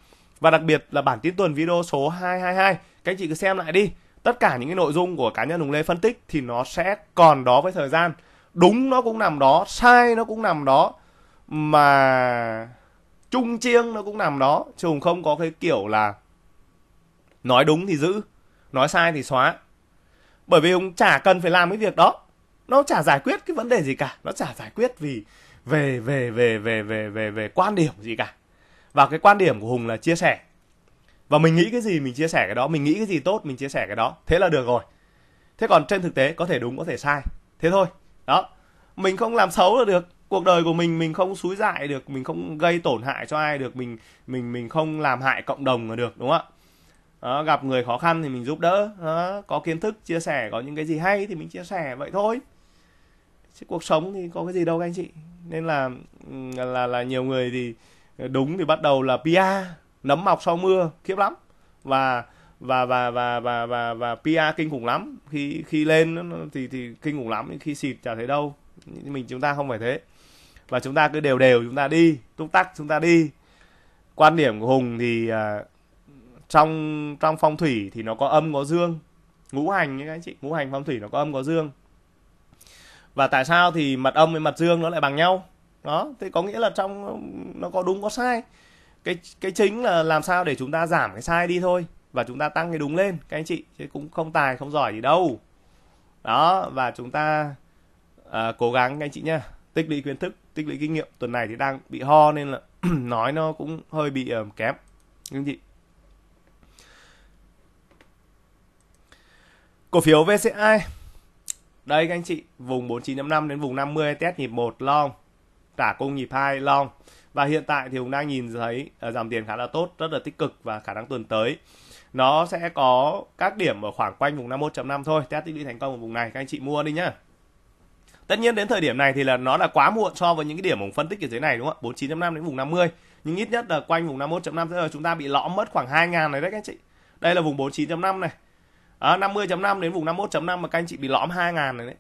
và đặc biệt là bản tin tuần video số 222, các anh chị cứ xem lại đi. Tất cả những cái nội dung của cá nhân Hùng Lê phân tích thì nó sẽ còn đó với thời gian. Đúng nó cũng nằm đó, sai nó cũng nằm đó. Mà chung chiêng nó cũng nằm đó. Chứ Hùng không có cái kiểu là nói đúng thì giữ, nói sai thì xóa. Bởi vì ông chả cần phải làm cái việc đó. Nó chả giải quyết cái vấn đề gì cả. Nó chả giải quyết vì về về về về về về về quan điểm gì cả và cái quan điểm của hùng là chia sẻ và mình nghĩ cái gì mình chia sẻ cái đó mình nghĩ cái gì tốt mình chia sẻ cái đó thế là được rồi thế còn trên thực tế có thể đúng có thể sai thế thôi đó mình không làm xấu là được cuộc đời của mình mình không xúi dại được mình không gây tổn hại cho ai được mình mình mình không làm hại cộng đồng là được đúng không ạ gặp người khó khăn thì mình giúp đỡ đó, có kiến thức chia sẻ có những cái gì hay thì mình chia sẻ vậy thôi chứ cuộc sống thì có cái gì đâu các anh chị nên là là là nhiều người thì đúng thì bắt đầu là pia nấm mọc sau mưa khiếp lắm và và và và và và và pia kinh khủng lắm khi khi lên thì thì kinh khủng lắm khi xịt chả thấy đâu mình chúng ta không phải thế và chúng ta cứ đều đều chúng ta đi túc tắc chúng ta đi quan điểm của hùng thì uh, trong trong phong thủy thì nó có âm có dương ngũ hành các anh chị ngũ hành phong thủy nó có âm có dương và tại sao thì mặt âm với mặt dương nó lại bằng nhau đó thế có nghĩa là trong nó có đúng có sai cái cái chính là làm sao để chúng ta giảm cái sai đi thôi và chúng ta tăng cái đúng lên các anh chị chứ cũng không tài không giỏi gì đâu đó và chúng ta à, cố gắng các anh chị nhá tích lũy kiến thức tích lũy kinh nghiệm tuần này thì đang bị ho nên là (clears throat) nói nó cũng hơi bị uh, kém các anh chị cổ phiếu VCI đây các anh chị vùng 49.5 đến vùng 50 test nhịp một long trả cung nhịp hai long và hiện tại thì cũng đang nhìn thấy ờ, dòng tiền khá là tốt rất là tích cực và khả năng tuần tới nó sẽ có các điểm ở khoảng quanh vùng 51.5 thôi test tích lũy thành công ở vùng này các anh chị mua đi nhá tất nhiên đến thời điểm này thì là nó là quá muộn so với những cái điểm vùng phân tích ở dưới này đúng không ạ 49.5 đến vùng 50 nhưng ít nhất là quanh vùng 51.5 sẽ là chúng ta bị lõm mất khoảng 2 ngàn này đấy các anh chị đây là vùng 49.5 này à, 50.5 đến vùng 51.5 mà các anh chị bị lõm 2 ngàn này đấy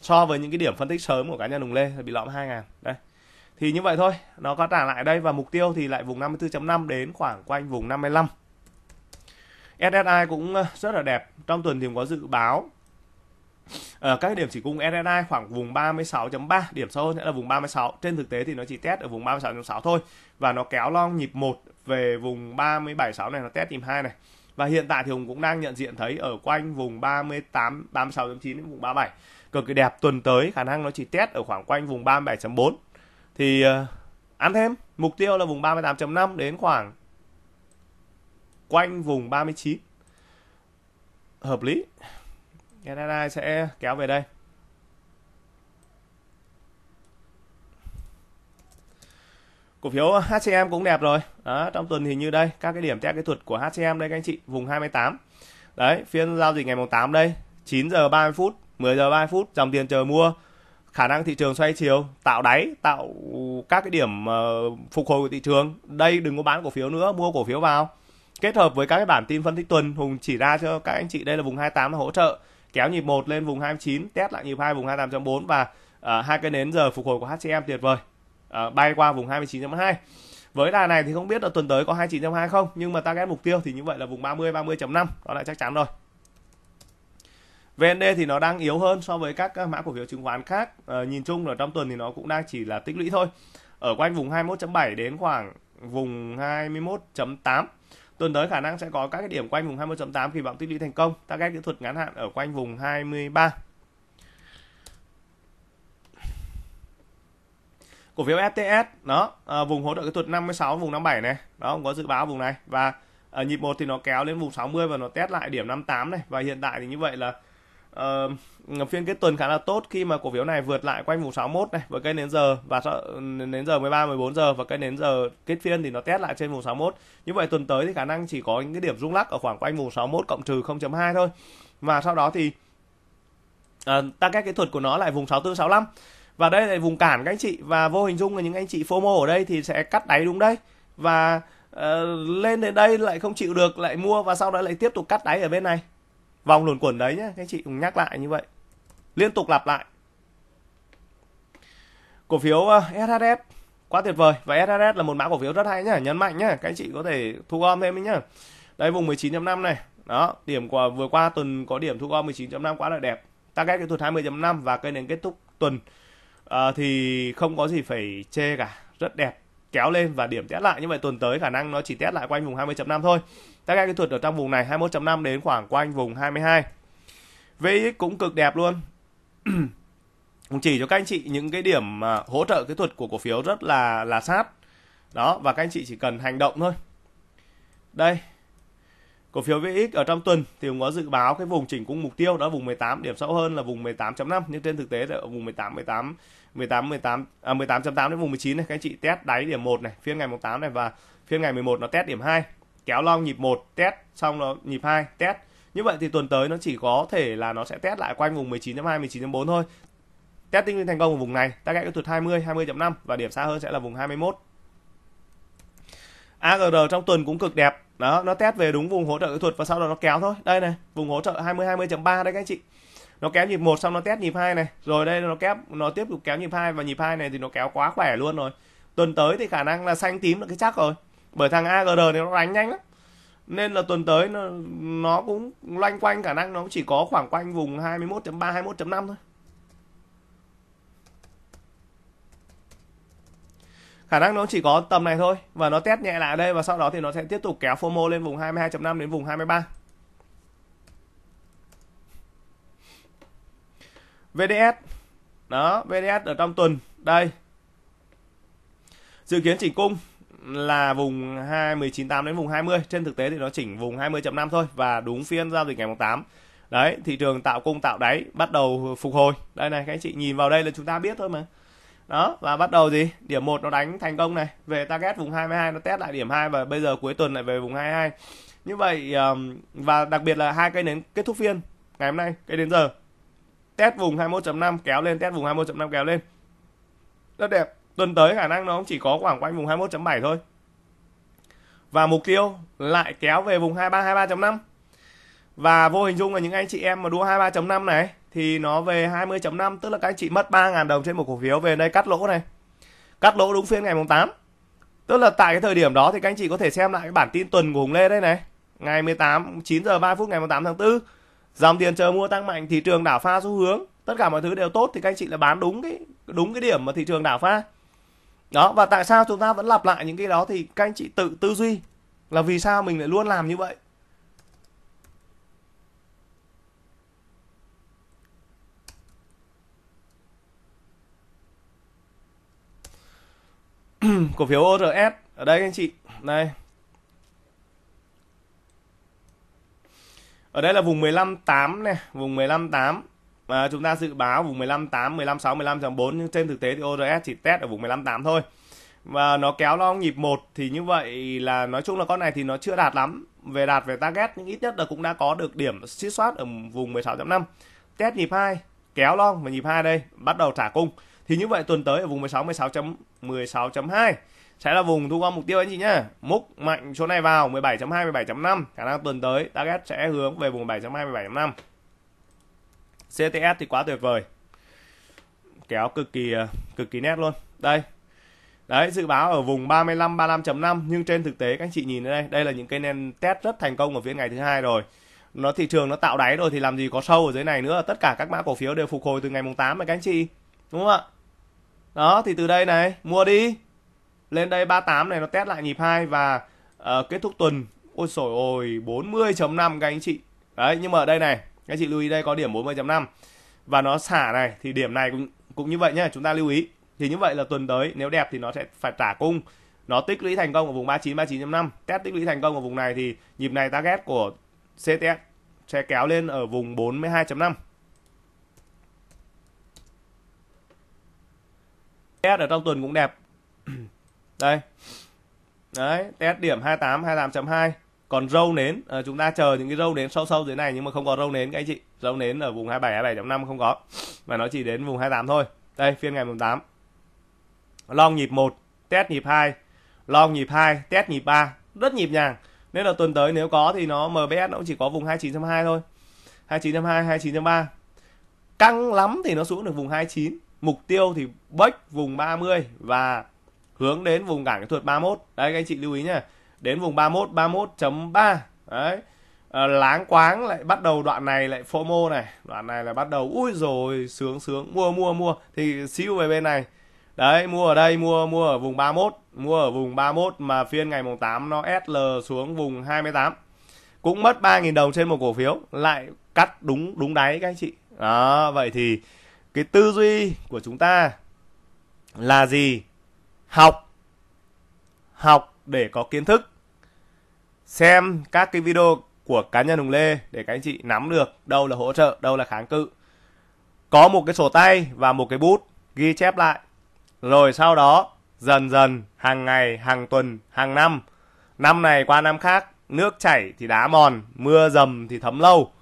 so với những cái điểm phân tích sớm của cá nhân Hùng Lê là bị lõm 2 ngàn. đây thì như vậy thôi nó có trả lại đây và mục tiêu thì lại vùng 54.5 đến khoảng quanh vùng 55 SSI cũng ờ, rất là đẹp trong tuần thì có dự báo ở ờ, các điểm chỉ cung SSI khoảng vùng 36.3 điểm sâu sẽ là vùng 36 trên thực tế thì nó chỉ test ở vùng 36.6 thôi và nó kéo long nhịp 1 về vùng 37.6 này nó test nhịp 2 này và hiện tại thì Hùng cũng đang nhận diện thấy ở quanh vùng 38 36.9 đến vùng 37 cực kỳ đẹp tuần tới khả năng nó chỉ test ở khoảng quanh vùng 37.4 thì uh, ăn thêm mục tiêu là vùng 38.5 đến khoảng quanh vùng 39 hợp lý Canada sẽ kéo về đây cổ phiếu HCM cũng đẹp rồi đó, trong tuần thì như đây các cái điểm test kỹ thuật của HCM đây các anh chị vùng 28 đấy phiên giao dịch ngày mùng 8 đây 9 giờ 30 phút 10 giờ 30 phút dòng tiền chờ mua khả năng thị trường xoay chiều tạo đáy tạo các cái điểm ờ, phục hồi của thị trường đây đừng có bán cổ phiếu nữa mua cổ phiếu vào kết hợp với các cái bản tin phân tích tuần hùng chỉ ra cho các anh chị đây là vùng 28 hỗ trợ kéo nhịp một lên vùng 29 test lại nhịp hai vùng 28.4 và uh, hai cái nến giờ phục hồi của HCM tuyệt vời uh, bay qua vùng 29.2 với đà này thì không biết là tuần tới có 29.2 không nhưng mà target mục tiêu thì như vậy là vùng 30 30.5 đó là chắc chắn rồi VND thì nó đang yếu hơn so với các mã cổ phiếu chứng khoán khác. À, nhìn chung là trong tuần thì nó cũng đang chỉ là tích lũy thôi. Ở quanh vùng 21.7 đến khoảng vùng 21.8. Tuần tới khả năng sẽ có các cái điểm quanh vùng 21.8 kỳ vọng tích lũy thành công. Target kỹ thuật ngắn hạn ở quanh vùng 23. Cổ phiếu FTS đó, à, vùng hỗ trợ kỹ thuật 56 vùng 57 này. Đó, không có dự báo vùng này và ở ờ, nhịp 1 thì nó kéo lên vùng 60 và nó test lại điểm 58 này và hiện tại thì như vậy là uh, phiên kết tuần khá là tốt khi mà cổ phiếu này vượt lại quanh vùng 61 này với cây nến giờ và nến giờ 13 14 giờ và cây nến giờ kết phiên thì nó test lại trên vùng 61. Như vậy tuần tới thì khả năng chỉ có những cái điểm rung lắc ở khoảng quanh vùng 61 cộng trừ 0.2 thôi. Và sau đó thì uh, ờ, các kỹ thuật của nó lại vùng 64 65. Và đây là vùng cản các anh chị và vô hình dung là những anh chị FOMO ở đây thì sẽ cắt đáy đúng đây và uh, lên đến đây lại không chịu được lại mua và sau đó lại tiếp tục cắt đáy ở bên này vòng luồn quẩn đấy nhé các anh chị cùng nhắc lại như vậy liên tục lặp lại cổ phiếu SHS ờ, quá tuyệt vời và SHS là một mã cổ phiếu rất hay nhá nhấn mạnh nhá các anh chị có thể thu gom thêm ấy nhá đây vùng 19.5 này đó điểm của vừa qua tuần có điểm thu gom 19.5 quá là đẹp target kỹ thuật 20.5 và cây nền kết thúc tuần à, thì không có gì phải chê cả rất đẹp kéo lên và điểm test lại như vậy tuần tới khả năng nó chỉ test lại quanh vùng 20.5 thôi tất cả kỹ thuật ở trong vùng này 21.5 đến khoảng quanh vùng 22 VX cũng cực đẹp luôn (clears throat) chỉ cho các anh chị những cái điểm à, hỗ trợ kỹ thuật của cổ phiếu rất là là sát đó và các anh chị chỉ cần hành động thôi đây Cổ phiếu VX ở trong tuần thì cũng có dự báo cái vùng chỉnh cung mục tiêu đó vùng 18 điểm sâu hơn là vùng 18.5 nhưng trên thực tế là ở vùng 18 18 18 18 à, 18.8 đến vùng 19 này các anh chị test đáy điểm 1 này, phiên ngày 8 này và phiên ngày 11 nó test điểm 2. Kéo long nhịp 1 test xong nó nhịp 2 test. Như vậy thì tuần tới nó chỉ có thể là nó sẽ test lại quanh vùng 19.2 19.4 thôi. Testing thành công ở vùng này, ta gãy cái thuật 20 20.5 và điểm xa hơn sẽ là vùng 21 AGR trong tuần cũng cực đẹp đó nó test về đúng vùng hỗ trợ kỹ thuật và sau đó nó kéo thôi đây này vùng hỗ trợ 20 20.3 đấy các anh chị nó kéo nhịp một xong nó test nhịp hai này rồi đây nó kép nó tiếp tục kéo nhịp hai và nhịp hai này thì nó kéo quá khỏe luôn rồi tuần tới thì khả năng là xanh tím là cái chắc rồi bởi thằng AGR này nó đánh nhanh lắm nên là tuần tới nó, nó cũng loanh quanh khả năng nó chỉ có khoảng quanh vùng 21.3 21.5 thôi khả năng nó chỉ có tầm này thôi và nó test nhẹ lại đây và sau đó thì nó sẽ tiếp tục kéo FOMO lên vùng 22.5 đến vùng 23 VDS đó VDS ở trong tuần đây dự kiến chỉnh cung là vùng 219.8 đến vùng 20 trên thực tế thì nó chỉnh vùng 20.5 thôi và đúng phiên giao dịch ngày mùng 8 đấy thị trường tạo cung tạo đáy bắt đầu phục hồi đây này các anh chị nhìn vào đây là chúng ta biết thôi mà đó và bắt đầu gì điểm 1 nó đánh thành công này về target vùng 22 nó test lại điểm 2 và bây giờ cuối tuần lại về vùng 22 như vậy và đặc biệt là hai cây nến kết thúc phiên ngày hôm nay cây đến giờ test vùng 21.5 kéo lên test vùng 21.5 kéo lên rất đẹp tuần tới khả năng nó cũng chỉ có khoảng quanh vùng 21.7 thôi và mục tiêu lại kéo về vùng 23 23.5 và vô hình dung là những anh chị em mà đua 23.5 này thì nó về 20.5 tức là các anh chị mất 3.000 đồng trên một cổ phiếu về đây cắt lỗ này cắt lỗ đúng phiên ngày mùng 8 tức là tại cái thời điểm đó thì các anh chị có thể xem lại cái bản tin tuần của Hùng Lê đây này ngày 18 9 giờ 3 phút ngày 18 tháng 4 dòng tiền chờ mua tăng mạnh thị trường đảo pha xu hướng tất cả mọi thứ đều tốt thì các anh chị là bán đúng cái đúng cái điểm mà thị trường đảo pha đó và tại sao chúng ta vẫn lặp lại những cái đó thì các anh chị tự tư duy là vì sao mình lại luôn làm như vậy (clears throat) cổ phiếu ORS ở đây anh chị đây ở đây là vùng 158 này vùng 158 và chúng ta dự báo vùng 158 156 4 nhưng trên thực tế thì ORS chỉ test ở vùng 158 thôi và nó kéo nó nhịp một thì như vậy là nói chung là con này thì nó chưa đạt lắm về đạt về target nhưng ít nhất là cũng đã có được điểm xích soát ở vùng 16.5 test nhịp 2 kéo long và nhịp 2 đây bắt đầu trả cung thì như vậy tuần tới ở vùng 16 16.16.2 sẽ là vùng thu gom mục tiêu anh chị nhá múc mạnh chỗ này vào 17.2 17.5 khả năng tuần tới target sẽ hướng về vùng 17.2 17.5 CTS thì quá tuyệt vời kéo cực kỳ ờ, cực kỳ nét luôn đây đấy dự báo ở vùng 35 35.5 nhưng trên thực tế các anh chị nhìn đây đây là những cái nền test rất thành công ở phiên ngày thứ hai rồi nó thị trường nó tạo đáy rồi thì làm gì có sâu ở dưới này nữa tất cả các mã cổ phiếu đều phục hồi từ ngày mùng 8 mà các anh chị Đúng không ạ? Đó thì từ đây này, mua đi. Lên đây 38 này nó test lại nhịp hai và uh, kết thúc tuần. Ôi sồi ôi, 40.5 các anh chị. Đấy nhưng mà ở đây này, các chị lưu ý đây có điểm 40.5 và nó xả này thì điểm này cũng cũng như vậy nhá, chúng ta lưu ý. Thì như vậy là tuần tới nếu đẹp thì nó sẽ phải trả cung. Nó tích lũy thành công ở vùng 39 39.5, test tích lũy thành công ở vùng này thì nhịp này target của CTS sẽ kéo lên ở vùng 42.5. test ở trong tuần cũng đẹp đây đấy test điểm 28 28.2 còn râu nến à, chúng ta chờ những cái râu nến sâu sâu dưới này nhưng mà không có râu nến các anh chị râu nến ở vùng 27 27.5 không có mà nó chỉ đến vùng 28 thôi đây phiên ngày 8 long nhịp 1 test nhịp 2 long nhịp 2 test nhịp 3 rất nhịp nhàng nên là tuần tới nếu có thì nó MBS nó cũng chỉ có vùng 29.2 thôi 29.2 29.3 căng lắm thì nó xuống được vùng 29 mục tiêu thì break vùng 30 và hướng đến vùng cản kỹ thuật 31 đấy các anh chị lưu ý nhá đến vùng 31 31.3 đấy à, láng quáng lại bắt đầu đoạn này lại FOMO này đoạn này là bắt đầu ui rồi sướng sướng mua mua mua thì siêu về bên này đấy mua ở đây mua mua ở vùng 31 mua ở vùng 31 mà phiên ngày mùng 8 nó SL xuống vùng 28 cũng mất 3.000 đồng trên một cổ phiếu lại cắt đúng đúng đáy các anh chị đó vậy thì cái tư duy của chúng ta là gì học học để có kiến thức xem các cái video của cá nhân hùng lê để các anh chị nắm được đâu là hỗ trợ đâu là kháng cự có một cái sổ tay và một cái bút ghi chép lại rồi sau đó dần dần hàng ngày hàng tuần hàng năm năm này qua năm khác nước chảy thì đá mòn mưa dầm thì thấm lâu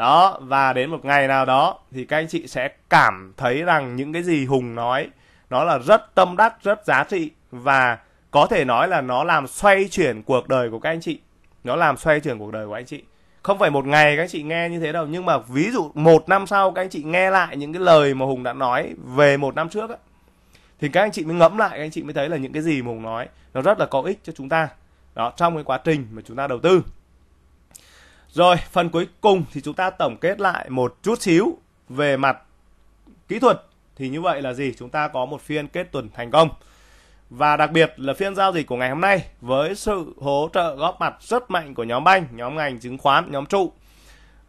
đó và đến một ngày nào đó thì các anh chị sẽ cảm thấy rằng những cái gì hùng nói nó là rất tâm đắc rất giá trị và có thể nói là nó làm xoay chuyển cuộc đời của các anh chị nó làm xoay chuyển cuộc đời của anh chị không phải một ngày các anh chị nghe như thế đâu nhưng mà ví dụ một năm sau các anh chị nghe lại những cái lời mà hùng đã nói về một năm trước ấy, thì các anh chị mới ngẫm lại các anh chị mới thấy là những cái gì mà hùng nói nó rất là có ích cho chúng ta đó trong cái quá trình mà chúng ta đầu tư rồi, phần cuối cùng thì chúng ta tổng kết lại một chút xíu về mặt kỹ thuật. Thì như vậy là gì? Chúng ta có một phiên kết tuần thành công. Và đặc biệt là phiên giao dịch của ngày hôm nay với sự hỗ trợ góp mặt rất mạnh của nhóm banh, nhóm ngành chứng khoán, nhóm trụ,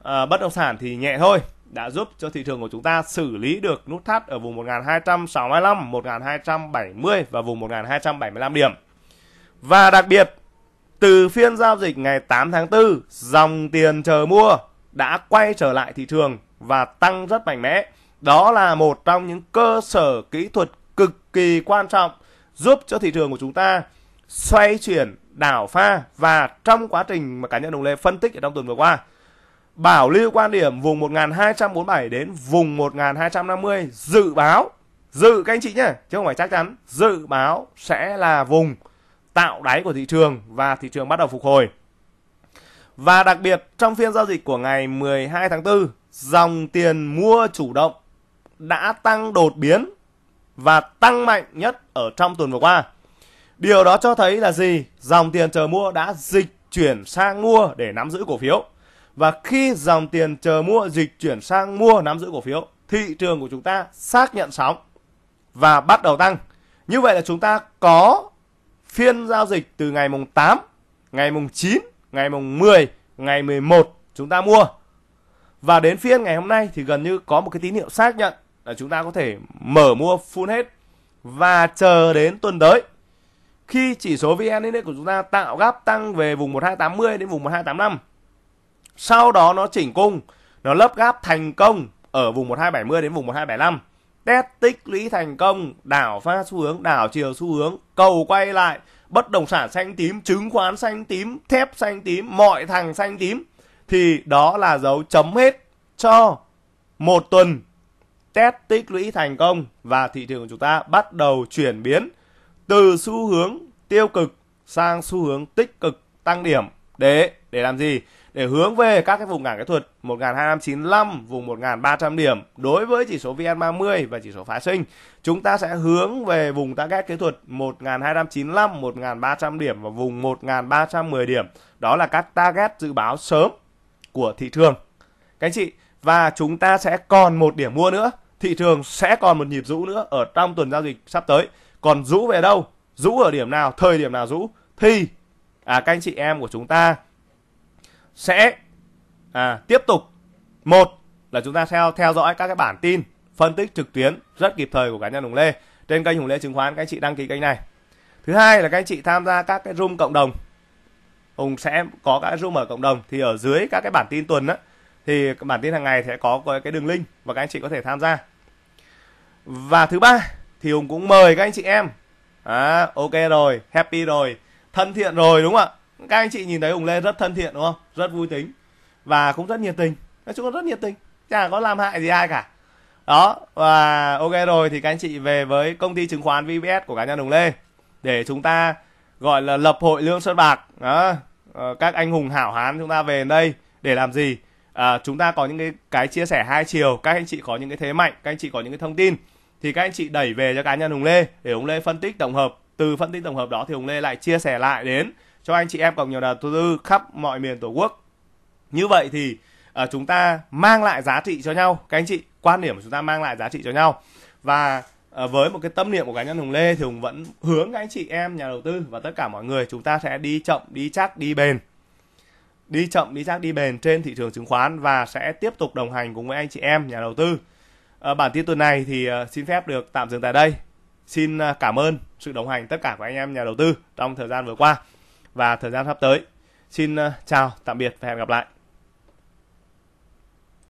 à, bất động sản thì nhẹ thôi đã giúp cho thị trường của chúng ta xử lý được nút thắt ở vùng 1265, 1270 và vùng 1275 điểm. Và đặc biệt từ phiên giao dịch ngày 8 tháng 4, dòng tiền chờ mua đã quay trở lại thị trường và tăng rất mạnh mẽ. Đó là một trong những cơ sở kỹ thuật cực kỳ quan trọng giúp cho thị trường của chúng ta xoay chuyển, đảo pha và trong quá trình mà cá nhân Đồng Lê phân tích ở trong tuần vừa qua. Bảo lưu quan điểm vùng 1247 đến vùng 1250 dự báo, dự các anh chị nhé, chứ không phải chắc chắn, dự báo sẽ là vùng tạo đáy của thị trường và thị trường bắt đầu phục hồi. Và đặc biệt trong phiên giao dịch của ngày 12 tháng 4, dòng tiền mua chủ động đã tăng đột biến và tăng mạnh nhất ở trong tuần vừa qua. Điều đó cho thấy là gì? Dòng tiền chờ mua đã dịch chuyển sang mua để nắm giữ cổ phiếu. Và khi dòng tiền chờ mua dịch chuyển sang mua nắm giữ cổ phiếu, thị trường của chúng ta xác nhận sóng và bắt đầu tăng. Như vậy là chúng ta có phiên giao dịch từ ngày mùng 8, ngày mùng 9, ngày mùng 10, ngày 11 chúng ta mua. Và đến phiên ngày hôm nay thì gần như có một cái tín hiệu xác nhận là chúng ta có thể mở mua full hết và chờ đến tuần tới khi chỉ số VN Index của chúng ta tạo gáp tăng về vùng 1280 đến vùng 1285. Sau đó nó chỉnh cung, nó lấp gáp thành công ở vùng 1270 đến vùng 1275 test tích lũy thành công đảo pha xu hướng đảo chiều xu hướng cầu quay lại bất động sản xanh tím chứng khoán xanh tím thép xanh tím mọi thằng xanh tím thì đó là dấu chấm hết cho một tuần test tích lũy thành công và thị trường của chúng ta bắt đầu chuyển biến từ xu hướng tiêu cực sang xu hướng tích cực tăng điểm để để làm gì để hướng về các cái vùng cản kỹ thuật 1295, vùng 1300 điểm đối với chỉ số VN30 và chỉ số phái sinh. Chúng ta sẽ hướng về vùng target kỹ thuật 1295, 1300 điểm và vùng 1310 điểm. Đó là các target dự báo sớm của thị trường. Các anh chị và chúng ta sẽ còn một điểm mua nữa, thị trường sẽ còn một nhịp rũ nữa ở trong tuần giao dịch sắp tới. Còn rũ về đâu? Rũ ở điểm nào, thời điểm nào rũ thì à, các anh chị em của chúng ta sẽ à, tiếp tục một là chúng ta sẽ theo dõi các cái bản tin phân tích trực tuyến rất kịp thời của cá nhân Hùng Lê trên kênh Hùng Lê chứng khoán các anh chị đăng ký kênh này. Thứ hai là các anh chị tham gia các cái room cộng đồng. Hùng sẽ có các room ở cộng đồng thì ở dưới các cái bản tin tuần á thì bản tin hàng ngày sẽ có cái đường link và các anh chị có thể tham gia. Và thứ ba thì Hùng cũng mời các anh chị em. À, ok rồi, happy rồi, thân thiện rồi đúng không ạ? các anh chị nhìn thấy Hùng Lê rất thân thiện đúng không rất vui tính và cũng rất nhiệt tình nói chung là rất nhiệt tình chả có làm hại gì ai cả đó và ok rồi thì các anh chị về với công ty chứng khoán VBS của cá nhân Hùng Lê để chúng ta gọi là lập hội lương sơn bạc đó ờ, các anh hùng hảo hán chúng ta về đây để làm gì à, chúng ta có những cái cái chia sẻ hai chiều các anh chị có những cái thế mạnh các anh chị có những cái thông tin thì các anh chị đẩy về cho cá nhân hùng lê để hùng lê phân tích tổng hợp từ phân tích tổng hợp đó thì hùng lê lại chia sẻ lại đến cho anh chị em cộng nhiều nhà đầu tư khắp mọi miền tổ quốc như vậy thì uh, chúng ta mang lại giá trị cho nhau các anh chị quan điểm của chúng ta mang lại giá trị cho nhau và uh, với một cái tâm niệm của cá nhân hùng lê thì hùng vẫn hướng các anh chị em nhà đầu tư và tất cả mọi người chúng ta sẽ đi chậm đi chắc đi bền đi chậm đi chắc đi bền trên thị trường chứng khoán và sẽ tiếp tục đồng hành cùng với anh chị em nhà đầu tư uh, bản tin tuần này thì uh, xin phép được tạm dừng tại đây xin uh, cảm ơn sự đồng hành tất cả của anh em nhà đầu tư trong thời gian vừa qua và thời gian sắp tới. Xin ờ, chào, tạm biệt và hẹn gặp lại.